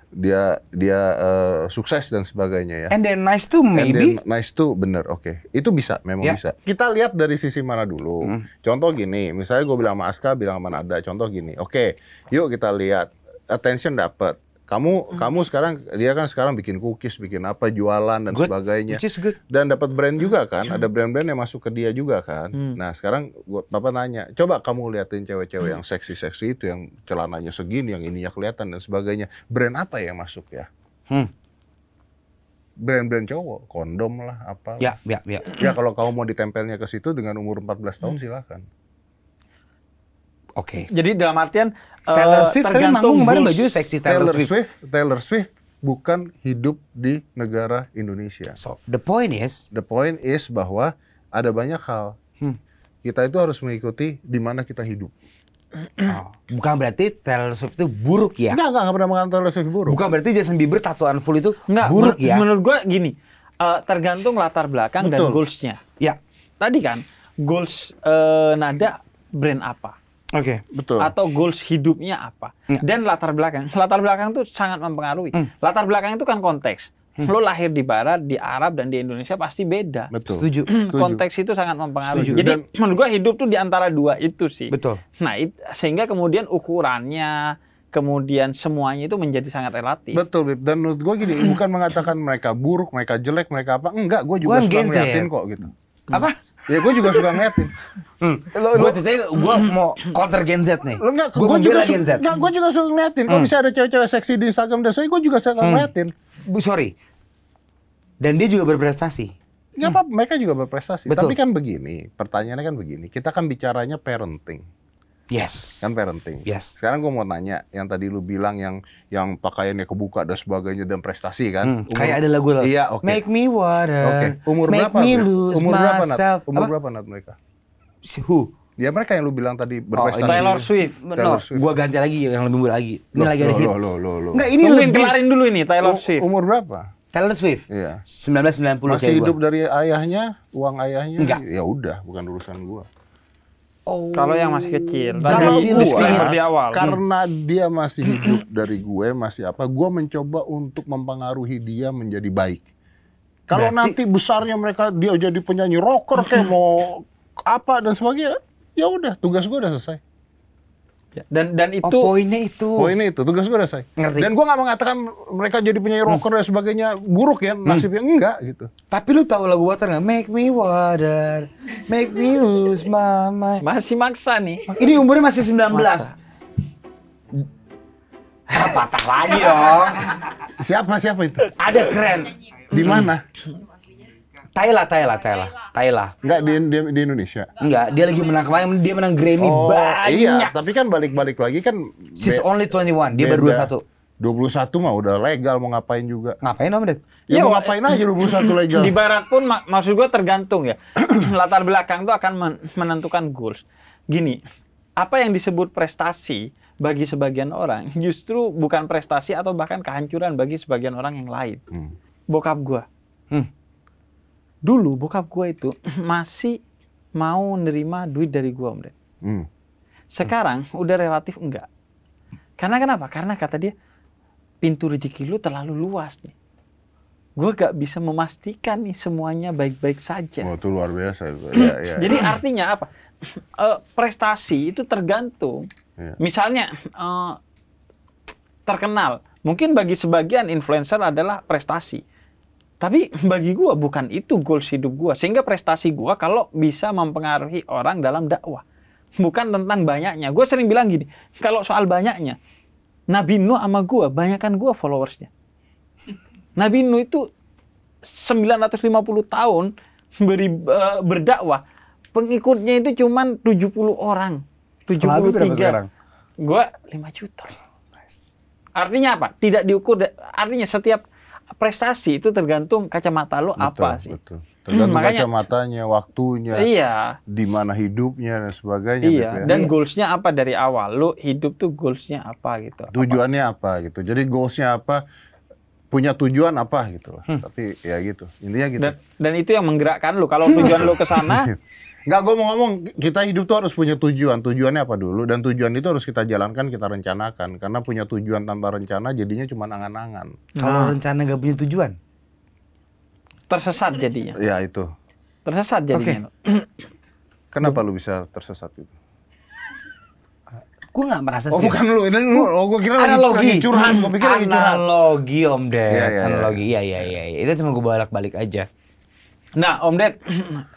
dia dia uh, sukses dan sebagainya ya. And then nice too maybe. And then nice too bener, oke. Okay. Itu bisa, memang yeah. bisa. Kita lihat dari sisi mana dulu. Hmm. Contoh gini, misalnya gue bilang sama Aska, bilang sama Nada. Contoh gini, oke, okay, yuk kita lihat attention dapat kamu hmm. kamu sekarang dia kan sekarang bikin cookies, bikin apa jualan dan good. sebagainya. Which is good. Dan dapat brand hmm. juga kan, yeah. ada brand-brand yang masuk ke dia juga kan. Hmm. Nah, sekarang gua Bapak nanya, coba kamu liatin cewek-cewek hmm. yang seksi-seksi itu yang celananya segini, yang ininya kelihatan dan sebagainya. Brand apa yang masuk ya? Hmm brand-brand cowok, kondom lah, apa. Ya, ya, ya. Ya kalau kamu mau ditempelnya ke situ dengan umur 14 tahun hmm. silakan. Oke. Okay. Jadi dalam artian eh, Taylor Swift uh, tergantung tapi kemarin baju seksi Taylor, Taylor Swift. Swift. Taylor Swift bukan hidup di negara Indonesia. So, the point is, the point is bahwa ada banyak hal. Hmm. Kita itu harus mengikuti di mana kita hidup. Oh, bukan berarti Taylor Swift itu buruk ya? Enggak, enggak, enggak pernah mengatakan Taylor Swift buruk. Bukan berarti Jason Bieber tatoan full itu enggak, buruk menur ya? Menurut gue gini, uh, tergantung latar belakang Betul. dan goalsnya. Ya. Tadi kan, goals uh, Nada brand apa? Oke, okay, betul. Atau goals hidupnya apa? Ya. Dan latar belakang. Latar belakang itu sangat mempengaruhi. Hmm. Latar belakang itu kan konteks. Hmm. Lo lahir di barat, di Arab dan di Indonesia pasti beda. Betul. Hmm, Setuju. konteks itu sangat mempengaruhi. Setuju. Jadi dan, menurut gua hidup tuh di antara dua itu sih. Betul. Nah, it, sehingga kemudian ukurannya kemudian semuanya itu menjadi sangat relatif. Betul, Bip. Dan menurut gue gini, hmm. bukan mengatakan mereka buruk, mereka jelek, mereka apa. Enggak, gue juga gua suka ngeliatin ya. kok gitu. Apa? Ya gue juga suka ngeliatin. Hmm. Lo, gue ceritanya gue mau counter Gen Z nih. Lo enggak, gue juga Gen Z. Nggak, gue juga suka ngeliatin. Hmm. Kalau bisa ada cewek-cewek seksi di Instagram dan soalnya gue juga suka hmm. ngeliatin. Bu, sorry. Dan dia juga berprestasi. Gak apa, mereka juga berprestasi. Betul. Tapi kan begini, pertanyaannya kan begini. Kita kan bicaranya parenting. Yes. Kan parenting. Yes. Sekarang gue mau nanya, yang tadi lu bilang yang yang pakaiannya kebuka dan sebagainya dan prestasi kan? Hmm, kayak ada lagu lah. Iya, Okay. Make me water. Oke. Okay. Umur make berapa? Me lose umur berapa Nat? Umur Apa? berapa Nat mereka? Who? Ya mereka yang lu bilang tadi oh, berprestasi. Oh, Taylor Swift. Taylor no, Swift. Gua ganti lagi yang lebih muda lagi. Ini lagi ada hits. Loh, loh, loh, Enggak, ini lebih... kelarin dulu ini Taylor Swift. Umur berapa? Taylor Swift. Iya. 1990 Masih hidup gua. dari ayahnya, uang ayahnya. Enggak. Ya udah, bukan urusan gua. Oh. Kalau yang masih kecil, kalau gue di awal. Karena hmm. dia masih hidup dari gue, masih apa? Gue mencoba untuk mempengaruhi dia menjadi baik. Kalau nanti besarnya mereka dia jadi penyanyi rocker kayak mau [LAUGHS] apa dan sebagainya, ya udah tugas gue udah selesai. Ya, dan dan oh, itu oh, poinnya itu. Poinnya itu tugas gue udah selesai. Ngerti. Dan gue gak mengatakan mereka jadi punya hmm. rocker hmm. dan sebagainya buruk ya nasibnya hmm. enggak gitu. Tapi lu tahu lagu Water nggak? Make me water, make me lose my mind. Masih maksa nih. Ini umurnya masih 19. belas Patah lagi dong. Siapa siapa itu? Ada keren. Di mana? Hmm. Thailand, Thailand, Thailand, Thailand. Enggak di, di, di Indonesia. Enggak, dia lagi menang kemarin, dia menang Grammy oh, banyak. Iya, tapi kan balik-balik lagi kan. She's only 21, dia baru 21. 21 mah udah legal mau ngapain juga. Ngapain Om Ded? Ya, ya mau ngapain aja 21 legal. Di barat pun mak maksud gua tergantung ya. [CLEARS THROAT] latar belakang tuh akan men menentukan goals. Gini, apa yang disebut prestasi bagi sebagian orang justru bukan prestasi atau bahkan kehancuran bagi sebagian orang yang lain. Hmm. Bokap gua. Hmm dulu bokap gue itu [CLEARS THROAT] masih mau nerima duit dari gue om Hmm. Sekarang udah relatif enggak. Karena kenapa? Karena kata dia pintu rezeki lu terlalu luas nih. Gue gak bisa memastikan nih semuanya baik-baik saja. oh, itu luar biasa. [CLEARS THROAT] Ya, ya, ya, Jadi artinya apa? E, [CLEARS THROAT] prestasi itu tergantung. Ya. Misalnya e, terkenal. Mungkin bagi sebagian influencer adalah prestasi. Tapi bagi gue bukan itu goal hidup gue. Sehingga prestasi gue kalau bisa mempengaruhi orang dalam dakwah. Bukan tentang banyaknya. Gue sering bilang gini, kalau soal banyaknya, Nabi Nuh sama gue, banyakkan gue followersnya. Nabi Nuh itu 950 tahun beri, eh, berdakwah. Pengikutnya itu cuman 70 orang. 73. Gue 5 juta. Artinya apa? Tidak diukur. Artinya setiap prestasi itu tergantung kacamata lo betul, apa sih. Betul. Tergantung Makanya, kacamatanya, waktunya, iya, di mana hidupnya dan sebagainya. Iya. Gitu ya. Dan iya. goalsnya apa dari awal? Lo hidup tuh goalsnya apa gitu? Tujuannya apa, apa gitu? Jadi goalsnya apa? punya tujuan apa gitu Hmm. Tapi ya gitu. Intinya gitu. Dan, dan itu yang menggerakkan lo Kalau [LAUGHS] tujuan lo ke sana iya. Nggak, gue mau ngomong, kita hidup tuh harus punya tujuan. Tujuannya apa dulu? Dan tujuan itu harus kita jalankan, kita rencanakan. Karena punya tujuan tanpa rencana jadinya cuma angan-angan. Kalau ah. rencana gak punya tujuan? Tersesat jadinya. Ya, itu. Tersesat jadinya. Okay. [CLEARS THROAT] Kenapa lu bisa tersesat gitu? Gue gak merasa oh, sih. bukan lu, ini lu, oh, gue kira analogi. lagi curhat, gue pikir analogi, lagi curhat. Analogi om deh ya, ya, iya. analogi, iya iya iya. Ya. Itu cuma gue balik balik aja Nah, Om Ded,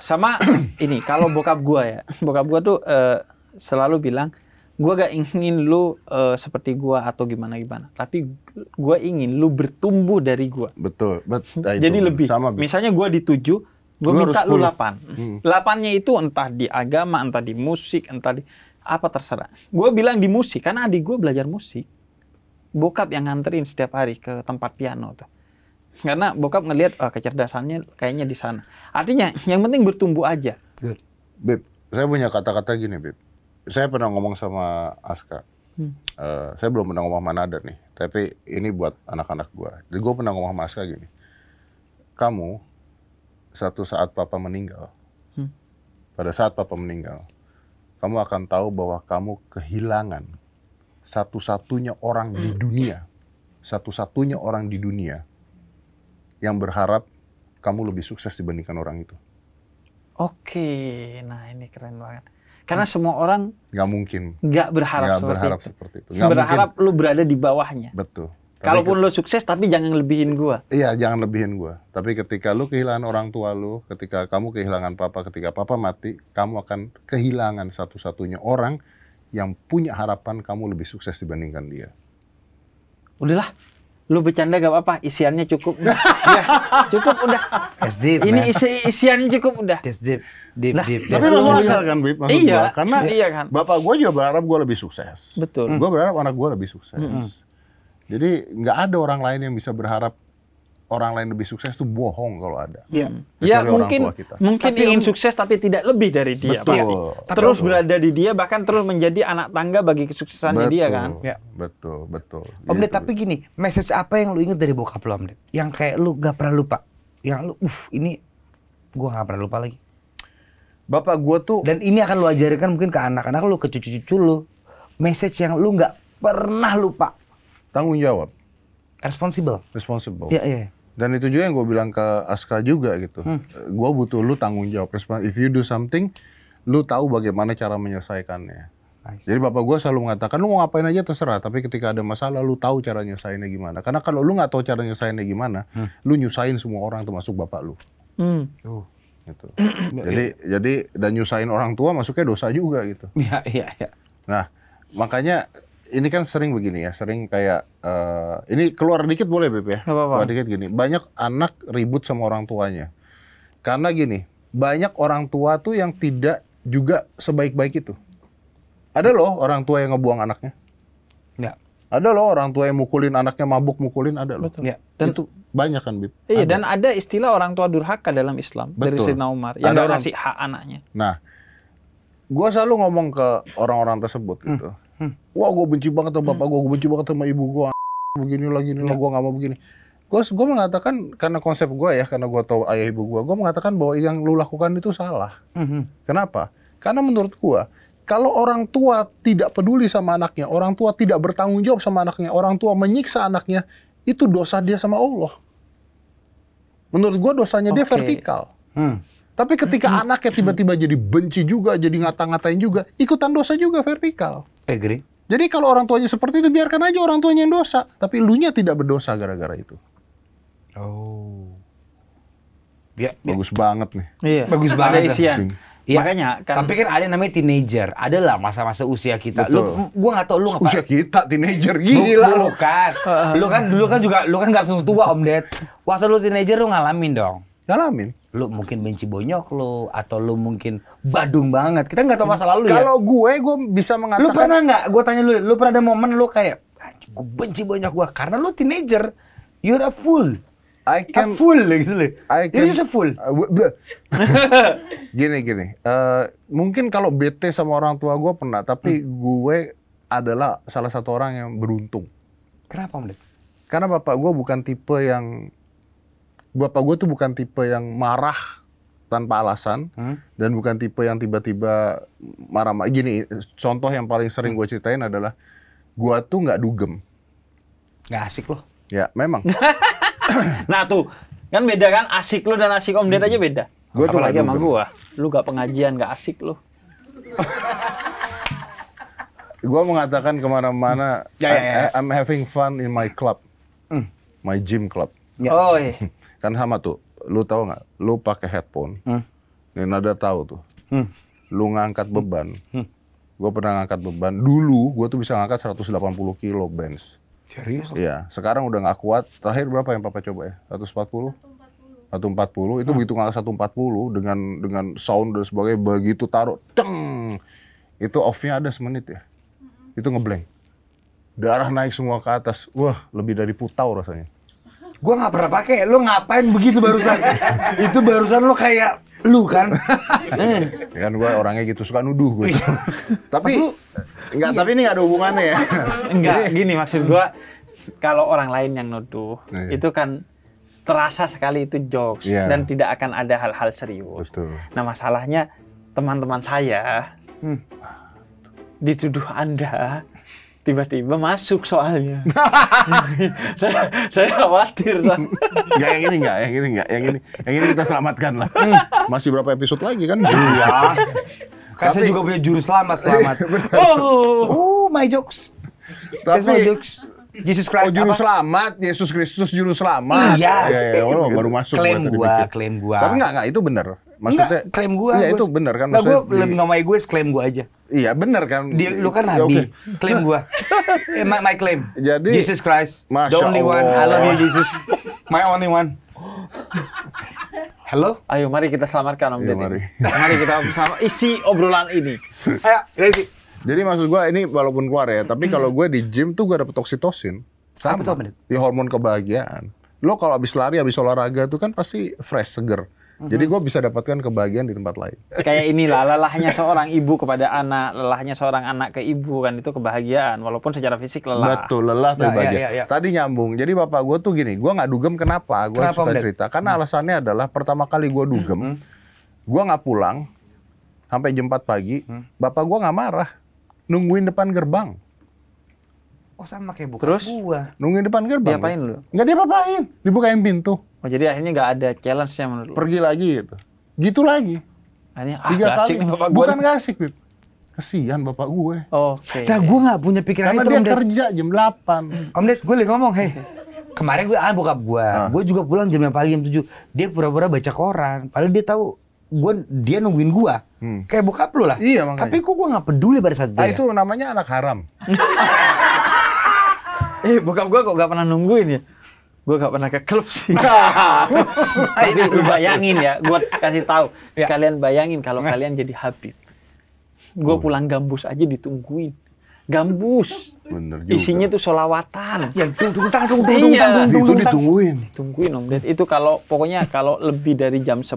sama [CLEARS THROAT] ini kalau bokap gua ya, bokap gua tuh uh, selalu bilang gua gak ingin lu uh, seperti gua atau gimana gimana, tapi gua ingin lu bertumbuh dari gua. Betul, betul. Nah Jadi lebih. Sama, Misalnya gua di tujuh, gua lu minta lu delapan. Hmm. itu entah di agama, entah di musik, entah di apa terserah. Gua bilang di musik karena adik gua belajar musik. Bokap yang nganterin setiap hari ke tempat piano tuh karena bokap ngelihat oh, kecerdasannya kayaknya di sana. Artinya yang penting bertumbuh aja. Good. Beb, saya punya kata-kata gini, Beb. Saya pernah ngomong sama Aska. Hmm. Uh, saya belum pernah ngomong sama Nada nih, tapi ini buat anak-anak gua. Jadi gua pernah ngomong sama Aska gini. Kamu satu saat papa meninggal. Hmm. Pada saat papa meninggal, kamu akan tahu bahwa kamu kehilangan satu-satunya orang di dunia, satu-satunya orang di dunia yang berharap kamu lebih sukses dibandingkan orang itu. Oke, nah ini keren banget. Karena semua orang nggak mungkin nggak berharap, gak berharap itu. seperti itu. Gak berharap mungkin. lu berada di bawahnya. Betul. Kalaupun lu sukses tapi jangan lebihin gua. Iya, jangan lebihin gua. Tapi ketika lu kehilangan orang tua lu, ketika kamu kehilangan papa, ketika papa mati, kamu akan kehilangan satu-satunya orang yang punya harapan kamu lebih sukses dibandingkan dia. Udahlah, lu bercanda gak apa-apa isiannya cukup [LAUGHS] ya, cukup udah That's deep, ini isi isiannya cukup udah That's deep deep nah, deep, deep. tapi lu asal kan Bip iya gua. karena iya kan bapak gue juga berharap gue lebih sukses betul mm. gue berharap anak gue lebih sukses mm -hmm. jadi nggak ada orang lain yang bisa berharap orang lain lebih sukses itu bohong kalau ada. Iya. Ya mungkin kita. mungkin tapi ingin sukses tapi tidak lebih dari dia betul, pasti. Betul. Terus berada di dia bahkan terus menjadi anak tangga bagi kesuksesan betul, dia kan. Ya. Betul, betul. Om gitu. tapi gini, message apa yang lu ingat dari bokap lu Om Ded? Yang kayak lu gak pernah lupa. Yang lu uff ini gua gak pernah lupa lagi. Bapak gua tuh Dan ini akan lu ajarkan mungkin ke anak-anak lu, ke cucu-cucu lu. Message yang lu gak pernah lupa. Tanggung jawab responsible. Responsible. Iya, yeah, iya. Dan itu juga yang gue bilang ke Aska juga gitu. Hmm. Eh, gue butuh lu tanggung jawab. If you do something, lu tahu bagaimana cara menyelesaikannya. Jadi bapak gue selalu mengatakan lu mau ngapain aja terserah, tapi ketika ada masalah lu tahu cara nyusahinnya gimana. Karena kalau lu nggak tahu cara nyusahinnya gimana, hmm. lu nyusahin semua orang termasuk bapak lu. Hmm. Uh. Gitu. [CLEARS THROAT] Iya, iya. jadi jadi dan nyusahin orang tua masuknya dosa juga gitu. Iya iya. Ya. Nah makanya ini kan sering begini ya, sering kayak uh, ini keluar dikit boleh Beb ya? apa-apa. Keluar dikit gini, banyak anak ribut sama orang tuanya. Karena gini, banyak orang tua tuh yang tidak juga sebaik-baik itu. Ada loh orang tua yang ngebuang anaknya. Ya. Ada loh orang tua yang mukulin anaknya mabuk mukulin ada loh. Betul. Ya. Dan itu banyak kan Bib. Iya dan ada istilah orang tua durhaka dalam Islam Betul. dari Sayyidina Umar yang ada orang... kasih hak anaknya. Nah, gua selalu ngomong ke orang-orang tersebut gitu. hmm. gitu. Hmm. Wah gue benci banget sama bapak hmm. gue, gue benci banget sama ibu gue. Begini lagi, ini lah, ya. gue gak mau begini. Gue gue mengatakan karena konsep gue ya, karena gue tahu ayah ibu gue, gue mengatakan bahwa yang lu lakukan itu salah. Hmm. Kenapa? Karena menurut gue, kalau orang tua tidak peduli sama anaknya, orang tua tidak bertanggung jawab sama anaknya, orang tua menyiksa anaknya, itu dosa dia sama Allah. Menurut gue dosanya okay. dia vertikal. Hmm. Tapi ketika anaknya tiba-tiba jadi benci juga, jadi ngata-ngatain juga, ikutan dosa juga vertikal. Agree. Jadi kalau orang tuanya seperti itu, biarkan aja orang tuanya yang dosa. Tapi lunya tidak berdosa gara-gara itu. Oh. Ya, ya. Bagus ya. banget nih. Iya. Bagus banget. Ada isian. Iya. Makanya kan. Tapi kan ada namanya teenager. Adalah masa-masa usia kita. Betul. Lu gua gak tau lu ngapa. Usia kita teenager gila lu, kan. lu kan dulu kan juga lu kan gak langsung tua Om Ded. Waktu lu teenager lu ngalamin dong. Ngalamin lu mungkin benci bonyok lu atau lu mungkin badung banget. Kita nggak tahu masa lalu ya. Kalau gue gue bisa mengatakan Lu pernah nggak? Gue tanya lu, lu pernah ada momen lu kayak gue benci bonyok gue karena lu teenager. You're a fool. I can a fool gitu I can, You're a fool. Uh, [LAUGHS] gini gini. Uh, mungkin kalau bete sama orang tua gue pernah, tapi hmm. gue adalah salah satu orang yang beruntung. Kenapa, Om? Karena bapak gue bukan tipe yang bapak gue tuh bukan tipe yang marah tanpa alasan hmm? dan bukan tipe yang tiba-tiba marah marah gini contoh yang paling sering hmm. gue ceritain adalah gue tuh nggak dugem nggak asik loh ya memang [LAUGHS] nah tuh kan beda kan asik lo dan asik om hmm. aja beda gue tuh lagi sama gue lu gak pengajian gak asik lo. [LAUGHS] gue mengatakan kemana-mana ya, ya, ya. I'm having fun in my club hmm. my gym club ya. oh iya. [LAUGHS] Kan sama tuh, lu tahu nggak? Lu pakai headphone, hmm. Nih nada tahu tuh. Hmm. Lu ngangkat beban. Hmm. Gue pernah ngangkat beban. Dulu gue tuh bisa ngangkat 180 kilo bench. Serius? Iya. Sekarang udah nggak kuat. Terakhir berapa yang papa coba ya? 140? empat puluh? Itu hmm. begitu ngangkat puluh dengan dengan sound dan sebagainya begitu taruh, teng, Itu offnya ada semenit ya. Itu ngebleng, Darah naik semua ke atas. Wah, lebih dari putau rasanya gue nggak pernah pakai lo ngapain begitu barusan [LAUGHS] itu barusan lo kayak lu kan eh. [LAUGHS] kan gue orangnya gitu suka nuduh gue iya. tapi nggak iya. tapi ini nggak ada hubungannya ya enggak [LAUGHS] gini maksud gue kalau orang lain yang nuduh iya. itu kan terasa sekali itu jokes yeah. dan tidak akan ada hal-hal serius Betul. nah masalahnya teman-teman saya hmm. dituduh anda tiba-tiba masuk soalnya. [LAUGHS] saya, saya khawatir lah. Enggak yang ini enggak, yang ini enggak, yang ini. Yang ini kita selamatkan lah. Masih berapa episode lagi kan? Iya. [LAUGHS] Kan saya juga punya juru selamat, selamat. [LAUGHS] oh, oh, my jokes. Tapi my jokes. Yesus Kristus. Oh, juru selamat, Yesus Kristus juru selamat. Iya. Ya, ya, oh, baru masuk klaim gua, gua klaim gua. Tapi enggak enggak itu benar. Maksudnya Enggak, klaim gua. Iya, itu benar kan maksudnya. Nah, gua lebih ngomai gue klaim gua aja. Iya, benar kan. Di, lu kan ya, nabi. ya, Okay. Klaim gua. [LAUGHS] Eh, my, my claim. Jadi Jesus Christ. Masya the only Allah. one. I love you Jesus. My only one. Halo? Ayo mari kita selamatkan Om iya, Deddy. Mari. mari kita sama isi obrolan ini. [LAUGHS] Ayo, isi. Jadi maksud gue ini walaupun keluar ya, tapi kalau gue di gym tuh gue dapet oksitosin. Sama. Di hormon kebahagiaan. Lo kalau habis lari, habis olahraga tuh kan pasti fresh, seger hmm Jadi gue bisa dapatkan kebahagiaan di tempat lain. [LAUGHS] Kayak inilah lelahnya seorang ibu kepada anak, lelahnya seorang anak ke ibu kan itu kebahagiaan. Walaupun secara fisik lelah. Betul lelah tapi ya, ya bahagia. Iya, iya, iya. Tadi nyambung. Jadi bapak gue tuh gini, gue nggak dugem kenapa? Gue suka bener? cerita. Karena hmm. alasannya adalah pertama kali gue dugem, hmm. gue nggak pulang sampai jam 4 pagi. Hmm. Bapak gue nggak marah, nungguin depan gerbang. Oh sama kayak ibu. Terus? gua. Nungguin depan gerbang. Diapain lu? Enggak diapain. Dibukain pintu. Oh jadi akhirnya nggak ada challenge-nya menurut lu? Pergi lagi gitu. Gitu lagi. Akhirnya, ah, Tiga kali. nih bapak Bukan gak asik, Bip. Kesian bapak gue. Oh, okay. Nah, gue gak punya pikiran Karena itu, dia Om kerja jam 8. Om Ded, gue lagi ngomong, hei. [LAUGHS] Kemarin gue, ah bokap gue. Ah. Gue juga pulang jam pagi, jam 7. Dia pura-pura baca koran. Padahal dia tahu gue dia nungguin gue hmm. kayak bokap lu lah iya tapi kok gue nggak peduli pada saat itu ah, itu namanya anak haram [LAUGHS] eh bokap gue kok gak pernah nungguin ya gue gak pernah ke klub sih. Tapi [LAUGHS] lu bayangin ya, gue kasih tahu. Ya. Kalian bayangin kalau nah. kalian jadi Habib. Gue pulang gambus aja ditungguin. Gambus. Bener juga. Isinya tuh solawatan. Ya, tunggu, tunggu, tunggu, iya. tunggu, Itu ditungguin. Ditungguin Om Ded. Itu kalau pokoknya kalau lebih dari jam 10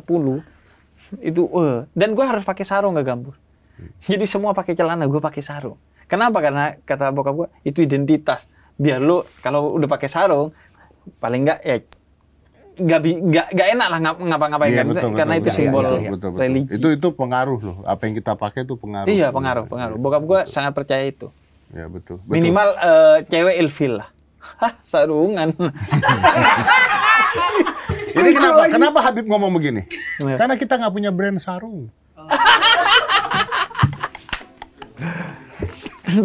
itu uh. dan gue harus pakai sarung gak gambus. Jadi semua pakai celana, gue pakai sarung. Kenapa? Karena kata bokap gue itu identitas. Biar lu kalau udah pakai sarung, paling nggak ya nggak nggak nggak enak lah ngap, ngapa-ngapain iya, kan betul, karena betul, itu betul, simbol iya, iya. Betul, betul. religi itu itu pengaruh loh apa yang kita pakai itu pengaruh iya pengaruh pengaruh bokap gue sangat percaya itu ya betul, betul. minimal uh, cewek ilfil lah [LAUGHS] Hah, sarungan [LAUGHS] ini kenapa lagi. kenapa Habib ngomong begini ya. karena kita nggak punya brand sarung [LAUGHS]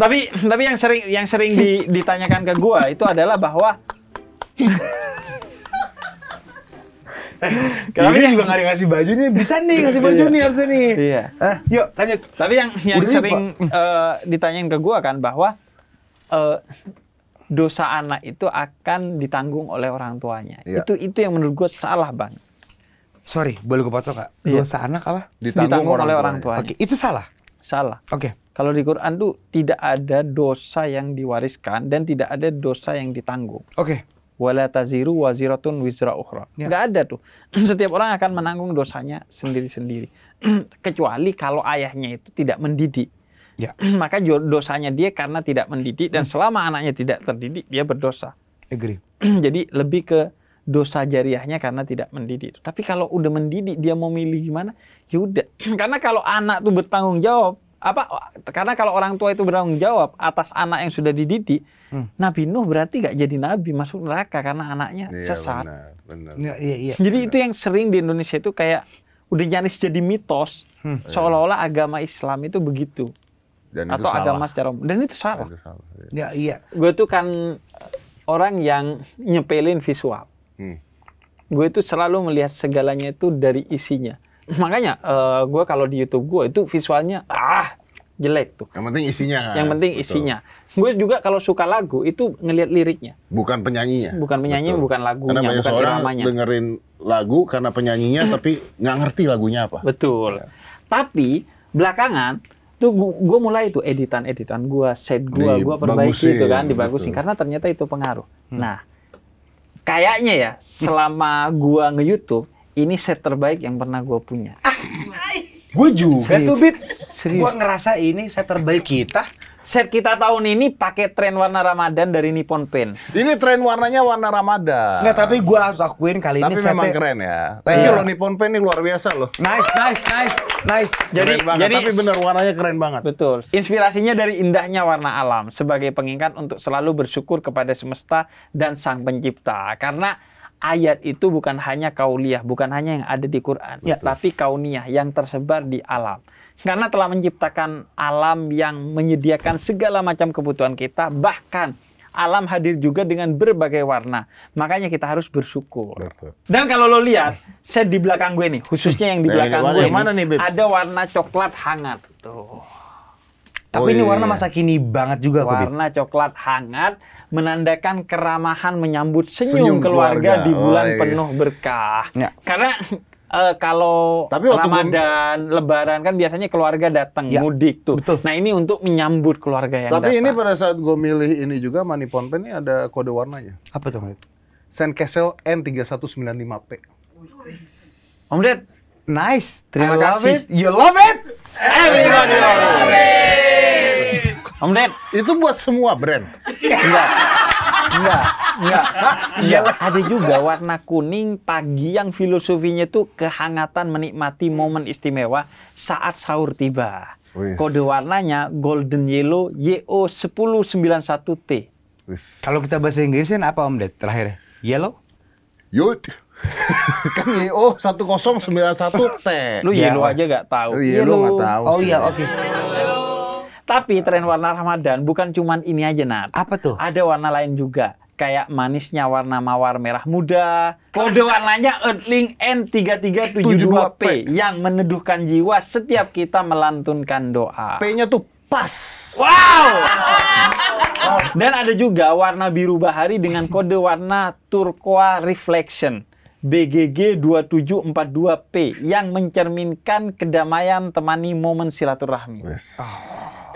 tapi tapi yang sering yang sering di, ditanyakan ke gue itu adalah bahwa Eh, Kami iya. juga gak dikasih baju nih, bisa nih ngasih baju iya. nih harusnya nih. Iya. Eh, Yuk lanjut. Tapi yang yang Udah sering uh, ditanyain ke gue kan bahwa eh, dosa anak itu akan ditanggung oleh orang tuanya. Iya. Itu itu yang menurut gue salah banget. Sorry, boleh gue potong kak? Iya. Dosa anak apa? Ditanggung, oleh orang tuanya. Oke, itu salah. Salah. Oke. Kalau di Quran tuh tidak ada dosa yang diwariskan dan tidak ada dosa yang ditanggung. Oke wala taziru waziratun wizra ukhra. Ya. Nggak ada tuh. [CLEARS THROAT] Setiap orang akan menanggung dosanya sendiri-sendiri. [CLEARS THROAT] Kecuali kalau ayahnya itu tidak mendidik. Ya. [CLEARS THROAT] Maka dosanya dia karena tidak mendidik dan hmm. selama anaknya tidak terdidik dia berdosa. Agree. Jadi lebih ke dosa jariahnya karena tidak mendidik. Tapi kalau udah mendidik dia mau milih gimana? Ya udah. karena kalau anak tuh bertanggung jawab, apa karena kalau orang tua itu bertanggung jawab atas anak yang sudah dididik hmm. Nabi Nuh berarti nggak jadi nabi masuk neraka karena anaknya iya, sesat benar, benar. Ya, iya, iya. jadi benar. itu yang sering di Indonesia itu kayak udah nyaris jadi mitos hmm. seolah-olah agama Islam itu begitu dan atau itu salah. agama secara dan itu salah, itu salah iya. ya iya gue tuh kan orang yang nyepelin visual hmm. gue itu selalu melihat segalanya itu dari isinya makanya uh, eh, gue kalau di YouTube gue itu visualnya ah jelek tuh. Yang penting isinya kan. Yang penting isinya. Gue juga kalau suka lagu itu ngelihat liriknya. Bukan penyanyinya. Bukan penyanyi, Betul. bukan lagunya, karena banyak bukan orang iramanya. dengerin lagu karena penyanyinya [LAUGHS] tapi nggak ngerti lagunya apa. Betul. Ya. Tapi belakangan tuh gue mulai itu editan-editan gue, set gue, gue perbaiki itu kan, dibagusin Betul. karena ternyata itu pengaruh. Hmm. Nah, kayaknya ya selama gue nge-YouTube ini set terbaik yang pernah gue punya. Ah, gue juga tuh Bit. Gue ngerasa ini set terbaik kita. Set kita tahun ini pakai tren warna Ramadan dari Nippon Paint. Ini tren warnanya warna Ramadan. Enggak, tapi gue harus akuin kali tapi ini. Tapi memang keren ya. Thank you iya. loh Nippon Paint ini luar biasa loh. Nice, nice, nice, nice. Jadi, banget. jadi tapi bener warnanya keren banget. Betul. Inspirasinya dari indahnya warna alam sebagai pengingat untuk selalu bersyukur kepada semesta dan sang pencipta. Karena ayat itu bukan hanya kauliah, bukan hanya yang ada di Quran, ya. tapi kauniah yang tersebar di alam. Karena telah menciptakan alam yang menyediakan segala macam kebutuhan kita, bahkan alam hadir juga dengan berbagai warna. Makanya kita harus bersyukur. Betul. Dan kalau lo lihat, saya di belakang gue nih, khususnya yang di belakang gue, ini, mana nih, ada warna coklat hangat. Tuh. Tapi oh, ini warna masa kini banget juga Warna Kobi. coklat hangat menandakan keramahan menyambut senyum, senyum keluarga, keluarga di bulan oh, penuh berkah. Ya. Karena uh, kalau Tapi Ramadan, gue... Lebaran kan biasanya keluarga datang ya, mudik tuh. Betul. Nah ini untuk menyambut keluarga yang Tapi datang. ini pada saat gue milih ini juga money pen ini ada kode warnanya. Apa tuh? Senkesel N3195P. Om Ded, nice. Terima kasih. Love You love it. Everybody love it. Om Ded. Itu buat semua brand. Enggak. Enggak. Enggak. Iya. Ada juga warna kuning pagi yang filosofinya tuh kehangatan menikmati momen istimewa saat sahur tiba. Wih. Kode warnanya golden yellow YO1091T. Kalau kita bahasa Inggrisnya apa Om Ded terakhir? Yellow? Yud. [LAUGHS] kan YO 1091T. Lu yellow iya. aja gak tahu. Yellow, yellow gak tahu. Oh iya, oke. Okay. Tapi tren warna Ramadan bukan cuma ini aja, Nat. Apa tuh? Ada warna lain juga. Kayak manisnya warna mawar merah muda. Kode warnanya Earthling N3372P yang meneduhkan jiwa setiap kita melantunkan doa. P-nya tuh pas. Wow! Dan ada juga warna biru bahari dengan kode warna turqua reflection. BGG 2742P yang mencerminkan kedamaian temani momen silaturahmi.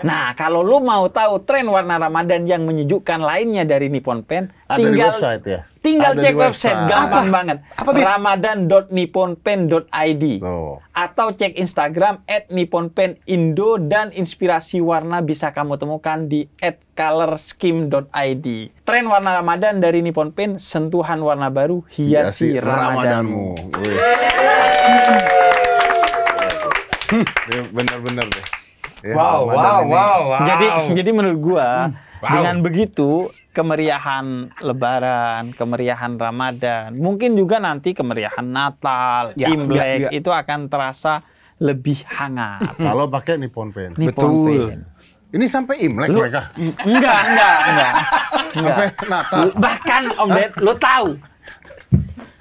Nah, kalau lu mau tahu tren warna Ramadan yang menyejukkan lainnya dari Nippon Pen, ada tinggal di website ya. Tinggal ada cek website, website. gampang apa? banget. Apa, ramadan.nipponpaint.id oh. atau cek Instagram @nipponpenindo dan inspirasi warna bisa kamu temukan di @colorscheme.id. Tren warna Ramadan dari Nippon Pen, sentuhan warna baru hiasi, hiasi Ramadanmu. Ramadanmu. [LAUGHS] Ya, wow, wow, wow, wow, wow. Jadi jadi menurut gua hmm, wow. dengan begitu kemeriahan Lebaran, kemeriahan Ramadan, mungkin juga nanti kemeriahan Natal, ya, Imlek ya, ya. itu akan terasa lebih hangat. [LAUGHS] Kalau pakai nippon pen, Nippon Betul. Ini sampai Imlek lu, mereka? Enggak, enggak, enggak. enggak. Sampai Natal. Bahkan Om Ded, lo tahu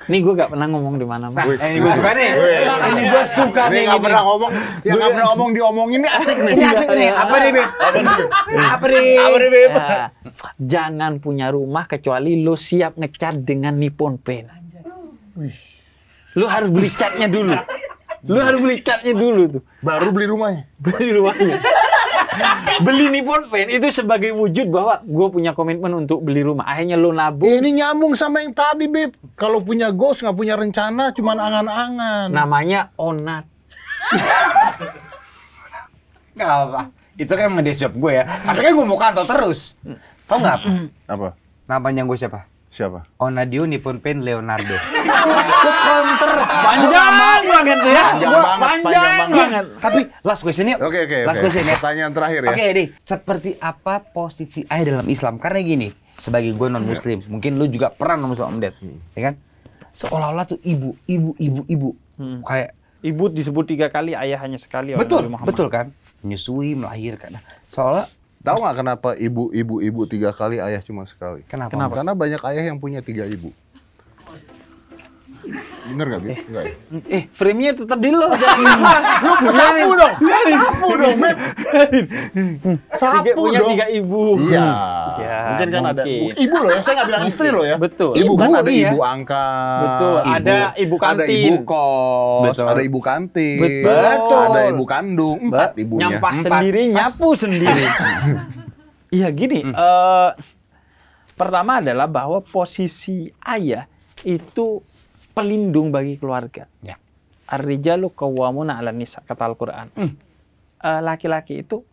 ini gue gak pernah ngomong di mana. Nah, ini gue suka nih. Ini gue suka nih. Ini gak pernah ngomong. Yang gak pernah ngomong diomongin ini asik nih. Ini asik nih. Apa nih, Beb? Apa nih? Apa nih, Beb? Ya. Jangan punya rumah kecuali lo siap ngecat dengan Nippon Paint. Lo harus beli catnya dulu. Lo harus beli catnya dulu tuh. Baru beli rumahnya. Beli rumahnya beli nih pulpen itu sebagai wujud bahwa gue punya komitmen untuk beli rumah. Akhirnya lo nabung. Ini nyambung sama yang tadi, Bib. Kalau punya ghost nggak punya rencana, cuman angan-angan. Namanya onat. nggak apa. Itu kan media job gue ya. Tapi kan gue mau kantor terus. Tau nggak apa? Apa? Namanya gue siapa? Siapa? pun pen Leonardo. Kok counter? Panjang banget ya. Panjang banget. Panjang banget. Tapi last question yuk. Oke oke. Last question ya. Pertanyaan terakhir ya. Oke okay, deh. Seperti apa posisi ayah dalam Islam? Karena gini, sebagai gue non Muslim, yeah. mungkin lu juga pernah non Muslim Ded, hmm. ya kan? Seolah-olah tuh ibu, ibu, ibu, ibu. Hmm. Kayak ibu disebut tiga kali, ayah hanya sekali. Betul, betul kan? Menyusui, melahirkan. Soalnya seolah Tahu nggak kenapa ibu-ibu ibu tiga kali, ayah cuma sekali? Kenapa? kenapa? Karena banyak ayah yang punya tiga ibu. Bener gak, Bi? Eh, Enggak ya? Eh, frame-nya tetap di lo. lo [LAUGHS] sapu dong. Sapu dong, Beb. Sapu tiga, punya dong. tiga ibu. Iya. Ya, mungkin kan mungkin. ada. Ibu loh ya, saya nggak bilang mungkin. istri lo ya. Betul. Ibu, ibu kan ada ya. ibu angka. Betul. Ibu, ada ibu kantin. Ada ibu kos. Betul. Ada ibu kantin. Betul. Ada ibu kandung. Empat ibunya. Nyampah Empat. sendiri, nyapu sendiri. [LAUGHS] Iya gini, hmm. uh, pertama adalah bahwa posisi ayah itu pelindung bagi keluarga. Ya. Ar-rijalu qawwamuna 'ala nisa kata Al-Qur'an. Hmm. Uh, laki-laki itu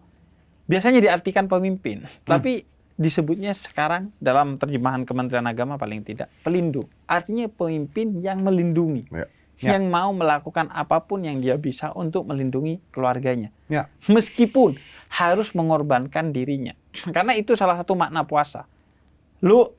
biasanya diartikan pemimpin, hmm. tapi disebutnya sekarang dalam terjemahan Kementerian Agama paling tidak pelindung. Artinya pemimpin yang melindungi. Ya. Ya. yang mau melakukan apapun yang dia bisa untuk melindungi keluarganya. Ya. Meskipun harus mengorbankan dirinya. [CLEARS THROAT] Karena itu salah satu makna puasa. Lu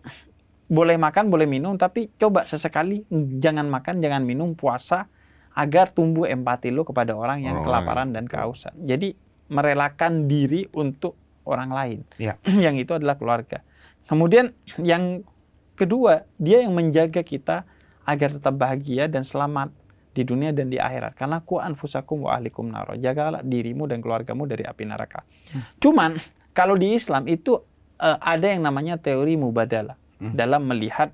boleh makan, boleh minum, tapi coba sesekali jangan makan, jangan minum, puasa agar tumbuh empati lo kepada orang yang oh, kelaparan ya. dan gitu. kehausan. Jadi merelakan diri untuk orang lain. Ya. [CLEARS THROAT] yang itu adalah keluarga. Kemudian yang kedua, dia yang menjaga kita agar tetap bahagia dan selamat di dunia dan di akhirat. Karena ku anfusakum wa ahlikum naro. Jagalah dirimu dan keluargamu dari api neraka. Hmm. Cuman kalau di Islam itu eh, ada yang namanya teori mubadalah Hmm. dalam melihat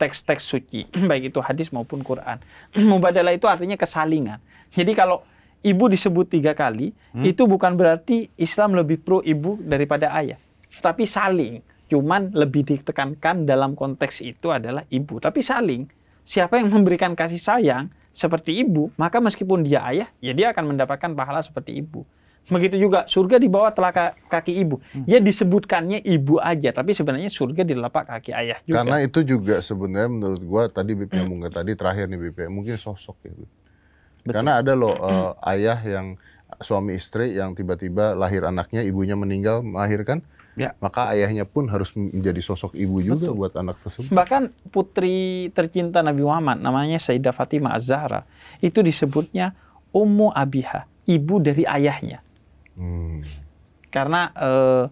teks-teks suci, [CLEARS THROAT] baik itu hadis maupun Quran. [CLEARS THROAT] Mubadalah itu artinya kesalingan. Jadi kalau ibu disebut tiga kali, hmm. itu bukan berarti Islam lebih pro ibu daripada ayah. Tapi saling. Cuman lebih ditekankan dalam konteks itu adalah ibu. Tapi saling. Siapa yang memberikan kasih sayang seperti ibu, maka meskipun dia ayah, ya dia akan mendapatkan pahala seperti ibu. Begitu juga surga di bawah telapak kaki ibu. Hmm. Ya disebutkannya ibu aja, tapi sebenarnya surga di telapak kaki ayah juga. Karena itu juga sebenarnya menurut gua tadi BP yang hmm. mungkin tadi terakhir nih BP mungkin sosok ya. Betul. Karena ada loh uh, ayah yang suami istri yang tiba-tiba lahir anaknya, ibunya meninggal melahirkan. Ya. Maka ayahnya pun harus menjadi sosok ibu juga Betul. buat anak tersebut. Bahkan putri tercinta Nabi Muhammad namanya Sayyidah Fatimah Az-Zahra itu disebutnya Ummu Abiha, ibu dari ayahnya. Hmm. Karena eh,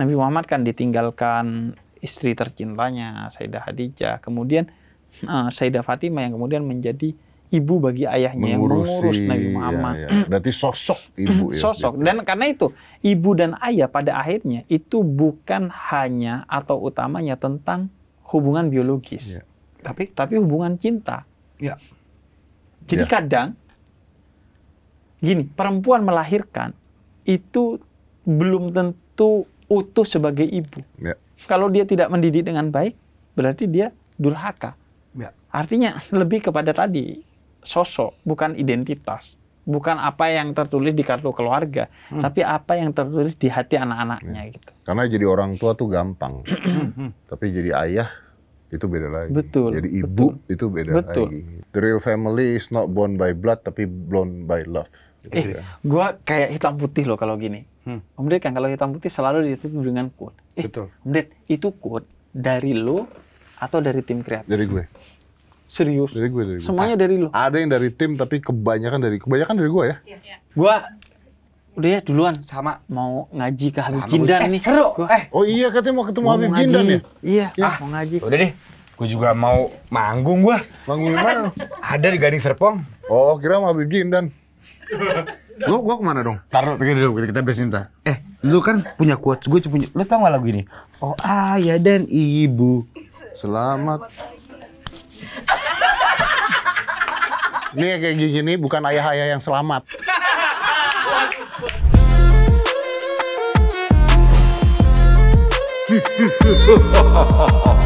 Nabi Muhammad kan ditinggalkan istri tercintanya Sayyidah Khadijah, kemudian eh, Sayyidah Fatimah yang kemudian menjadi ibu bagi ayahnya Mengurusi, yang mengurus Nabi Muhammad. Ya, ya. Berarti sosok ibu ya. [CLEARS THROAT] Sosok gitu. dan karena itu ibu dan ayah pada akhirnya itu bukan hanya atau utamanya tentang hubungan biologis. Ya. Tapi tapi hubungan cinta. Ya. Jadi ya. kadang gini, perempuan melahirkan itu belum tentu utuh sebagai ibu. Ya. Kalau dia tidak mendidik dengan baik, berarti dia durhaka. Ya. Artinya lebih kepada tadi sosok, bukan identitas, bukan apa yang tertulis di kartu keluarga, hmm. tapi apa yang tertulis di hati anak-anaknya ya. gitu. Karena jadi orang tua tuh gampang, hmm. tapi jadi ayah itu beda lagi. Betul. Jadi ibu betul. itu beda betul. lagi. The real family is not born by blood tapi born by love. Gitu. Eh, iya. gue kayak hitam putih loh kalau gini. Hmm. Om Ded kan kalau hitam putih selalu ditutup dengan quote. Eh, Betul. Om Ded, itu quote dari lo atau dari tim kreatif? Dari gue. Serius? Dari gue, dari gue. Semuanya ah, dari lo? Ada yang dari tim, tapi kebanyakan dari kebanyakan dari gue ya. Iya. iya. Gue udah ya duluan sama mau ngaji ke Habib Gindan eh, nih. Seru. Gua, eh. Oh iya katanya mau ketemu Habib nih, ya? Iya, ah, mau ngaji. Udah deh, Gue juga mau manggung gue Manggung di mana? Ada di Gading Serpong. Oh, kira mau Habib Gindan lu gua kemana dong? Taruh tiga dulu kita, kita beresin Eh, lu kan punya quotes, gue punya. Lu tau gak lagu ini? Oh ayah dan ibu. Selamat. Ini kayak gini bukan ayah-ayah yang selamat. [LAUGHS]